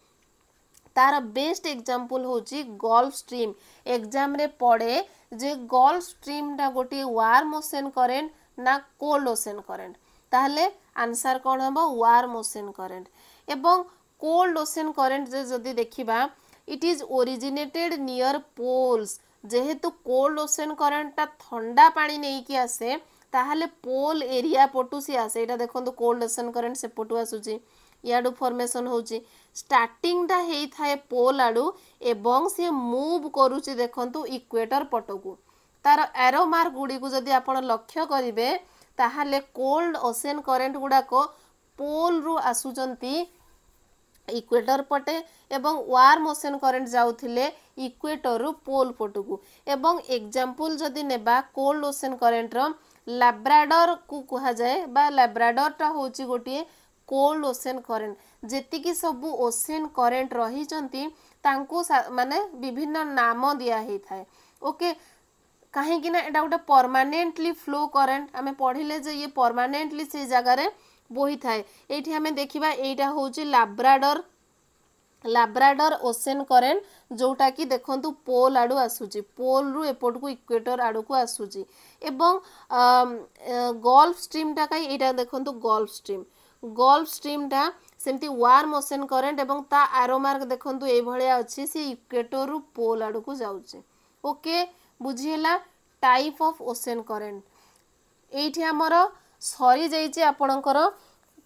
ତାର ବେଷ୍ଟ ଏକ୍ଜାମ୍ପଲ୍ ହେଉଛି ଗଲ୍ଫ ଷ୍ଟ୍ରିମ୍ ଏକ୍ଜାମ୍ରେ ପଡ଼େ ଯେ ଗଲ୍ଫ ଷ୍ଟ୍ରିମ୍ଟା ଗୋଟିଏ ୱାର୍ମ ଓସେନ୍ କରେଣ୍ଟ ନା କୋଲ୍ଡ ଓସେନ୍ କରେଣ୍ଟ তাহলে আনসার କ'ଣ ହେବ ୱାର୍ମ ଓସିନ୍ କରେଣ୍ଟ ଏବଂ କୋଲ୍ଡ ଓସିନ୍ କରେଣ୍ଟରେ ଯଦି ଦେଖିବା it is originated near poles ଯେହେତୁ କୋଲ୍ଡ ଓସିନ୍ କରେଣ୍ଟଟା ଥଣ୍ଡା ପାଣି ନେଇକି ଆସେ ତାହେଲେ ପୋଲ୍ ଏରିଆ ପଟୁ ସିଏ ଆସେ ଏଇଟା ଦେଖନ୍ତୁ କୋଲ୍ଡ ଓସିନ୍ କରେଣ୍ଟ ସେପଟୁ ଆସୁଛି ইয়াড়ু ফর্মেসন হচ্ছে স্টার্টিংটা হয়ে থাকে পোল আড়ু এবং সি মুভ করুচি দেখুন ইকুয়েটর পটকু তার এরো মার্ক গুড়ি যদি আপনার লক্ষ্য করবে ତାହେଲେ କୋଲ୍ଡ ଓସିଆନ୍ କରେଣ୍ଟ ଗୁଡ଼ାକ ପୋଲ୍ରୁ ଆସୁଛନ୍ତି ଇକ୍ୱେଟର ପଟେ ଏବଂ ୱାର୍ମ ଓସିଆନ୍ କରେଣ୍ଟ ଯାଉଥିଲେ ଇକ୍ୱେଟରରୁ ପୋଲ୍ ପଟକୁ ଏବଂ ଏକ୍ଜାମ୍ପଲ୍ ଯଦି ନେବା କୋଲ୍ଡ ଓସିଆନ୍ କରେଣ୍ଟର ଲାବ୍ରାଡରକୁ କୁହାଯାଏ ବା ଲାବ୍ରାଡରଟା ହେଉଛି ଗୋଟିଏ କୋଲ୍ଡ ଓସିଆନ୍ କରେଣ୍ଟ ଯେତିକି ସବୁ ଓସିଆନ୍ କରେଣ୍ଟ ରହିଛନ୍ତି ତାଙ୍କୁ ମାନେ ବିଭିନ୍ନ ନାମ ଦିଆହେଇଥାଏ ଓକେ କାହିଁକିନା ଏଇଟା ଗୋଟେ ପରମାନେଣ୍ଟଲି ଫ୍ଲୋ କରେଣ୍ଟ ଆମେ ପଢ଼ିଲେ ଯେ ଇଏ ପରମାନେଣ୍ଟଲି ସେଇ ଜାଗାରେ ବୋହିଥାଏ ଏଇଠି ଆମେ ଦେଖିବା ଏଇଟା ହେଉଛି ଲାବ୍ରାଡର ଲାବ୍ରାଡର ଓସେନ୍ କରେଣ୍ଟ ଯେଉଁଟାକି ଦେଖନ୍ତୁ ପୋଲ୍ ଆଡ଼ୁ ଆସୁଛି ପୋଲ୍ରୁ ଏପଟକୁ ଇକ୍ୱେଟର ଆଡ଼କୁ ଆସୁଛି ଏବଂ ଗଲ୍ଫ ଷ୍ଟ୍ରିମ୍ଟା କାହିଁ ଏଇଟା ଦେଖନ୍ତୁ ଗଲ୍ଫ ଷ୍ଟ୍ରିମ୍ ଗଲ୍ଫ ଷ୍ଟ୍ରିମ୍ଟା ସେମିତି ୱାର୍ମ ଓସେନ୍ କରେଣ୍ଟ ଏବଂ ତା ଆରୋମାର୍କ ଦେଖନ୍ତୁ ଏଇଭଳିଆ ଅଛି ସେ ଇକ୍ୱେଟରରୁ ପୋଲ୍ ଆଡ଼କୁ ଯାଉଛି ଓକେ ବୁଝିହେଲା ଟାଇପ୍ ଅଫ୍ ଓସେନ୍ କରେଣ୍ଟ ଏଇଠି ଆମର ସରିଯାଇଛି ଆପଣଙ୍କର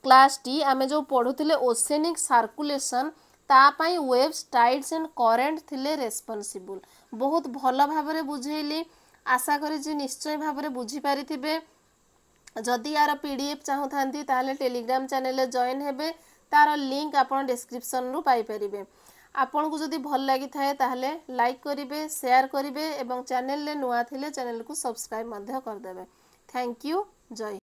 କ୍ଲାସ୍ଟି ଆମେ ଯେଉଁ ପଢ଼ୁଥିଲେ ଓସେନିକ୍ ସାର୍କୁଲେସନ୍ ତା ପାଇଁ ୱେଭ୍ସ ଟାଇଡ୍ସ ଆଣ୍ଡ କରେଣ୍ଟ ଥିଲେ ରେସ୍ପନ୍ସିବୁଲ୍ ବହୁତ ଭଲ ଭାବରେ ବୁଝେଇଲି ଆଶା କରିଛି ନିଶ୍ଚୟ ଭାବରେ ବୁଝିପାରିଥିବେ ଯଦି ଏହାର ପି ଡି ଏଫ୍ ଚାହୁଁଥାନ୍ତି ତାହେଲେ ଟେଲିଗ୍ରାମ ଚ୍ୟାନେଲରେ ଜଏନ୍ ହେବେ ତାର ଲିଙ୍କ ଆପଣ ଡେସ୍କ୍ରିପସନ୍ରୁ ପାଇପାରିବେ ଆପଣଙ୍କୁ ଯଦି ଭଲ ଲାଗିଥାଏ ତାହେଲେ ଲାଇକ୍ କରିବେ ସେୟାର କରିବେ ଏବଂ ଚ୍ୟାନେଲରେ ନୂଆ ଥିଲେ ଚ୍ୟାନେଲକୁ ସବସ୍କ୍ରାଇବ୍ ମଧ୍ୟ କରିଦେବେ ଥ୍ୟାଙ୍କ ୟୁ ଜୟ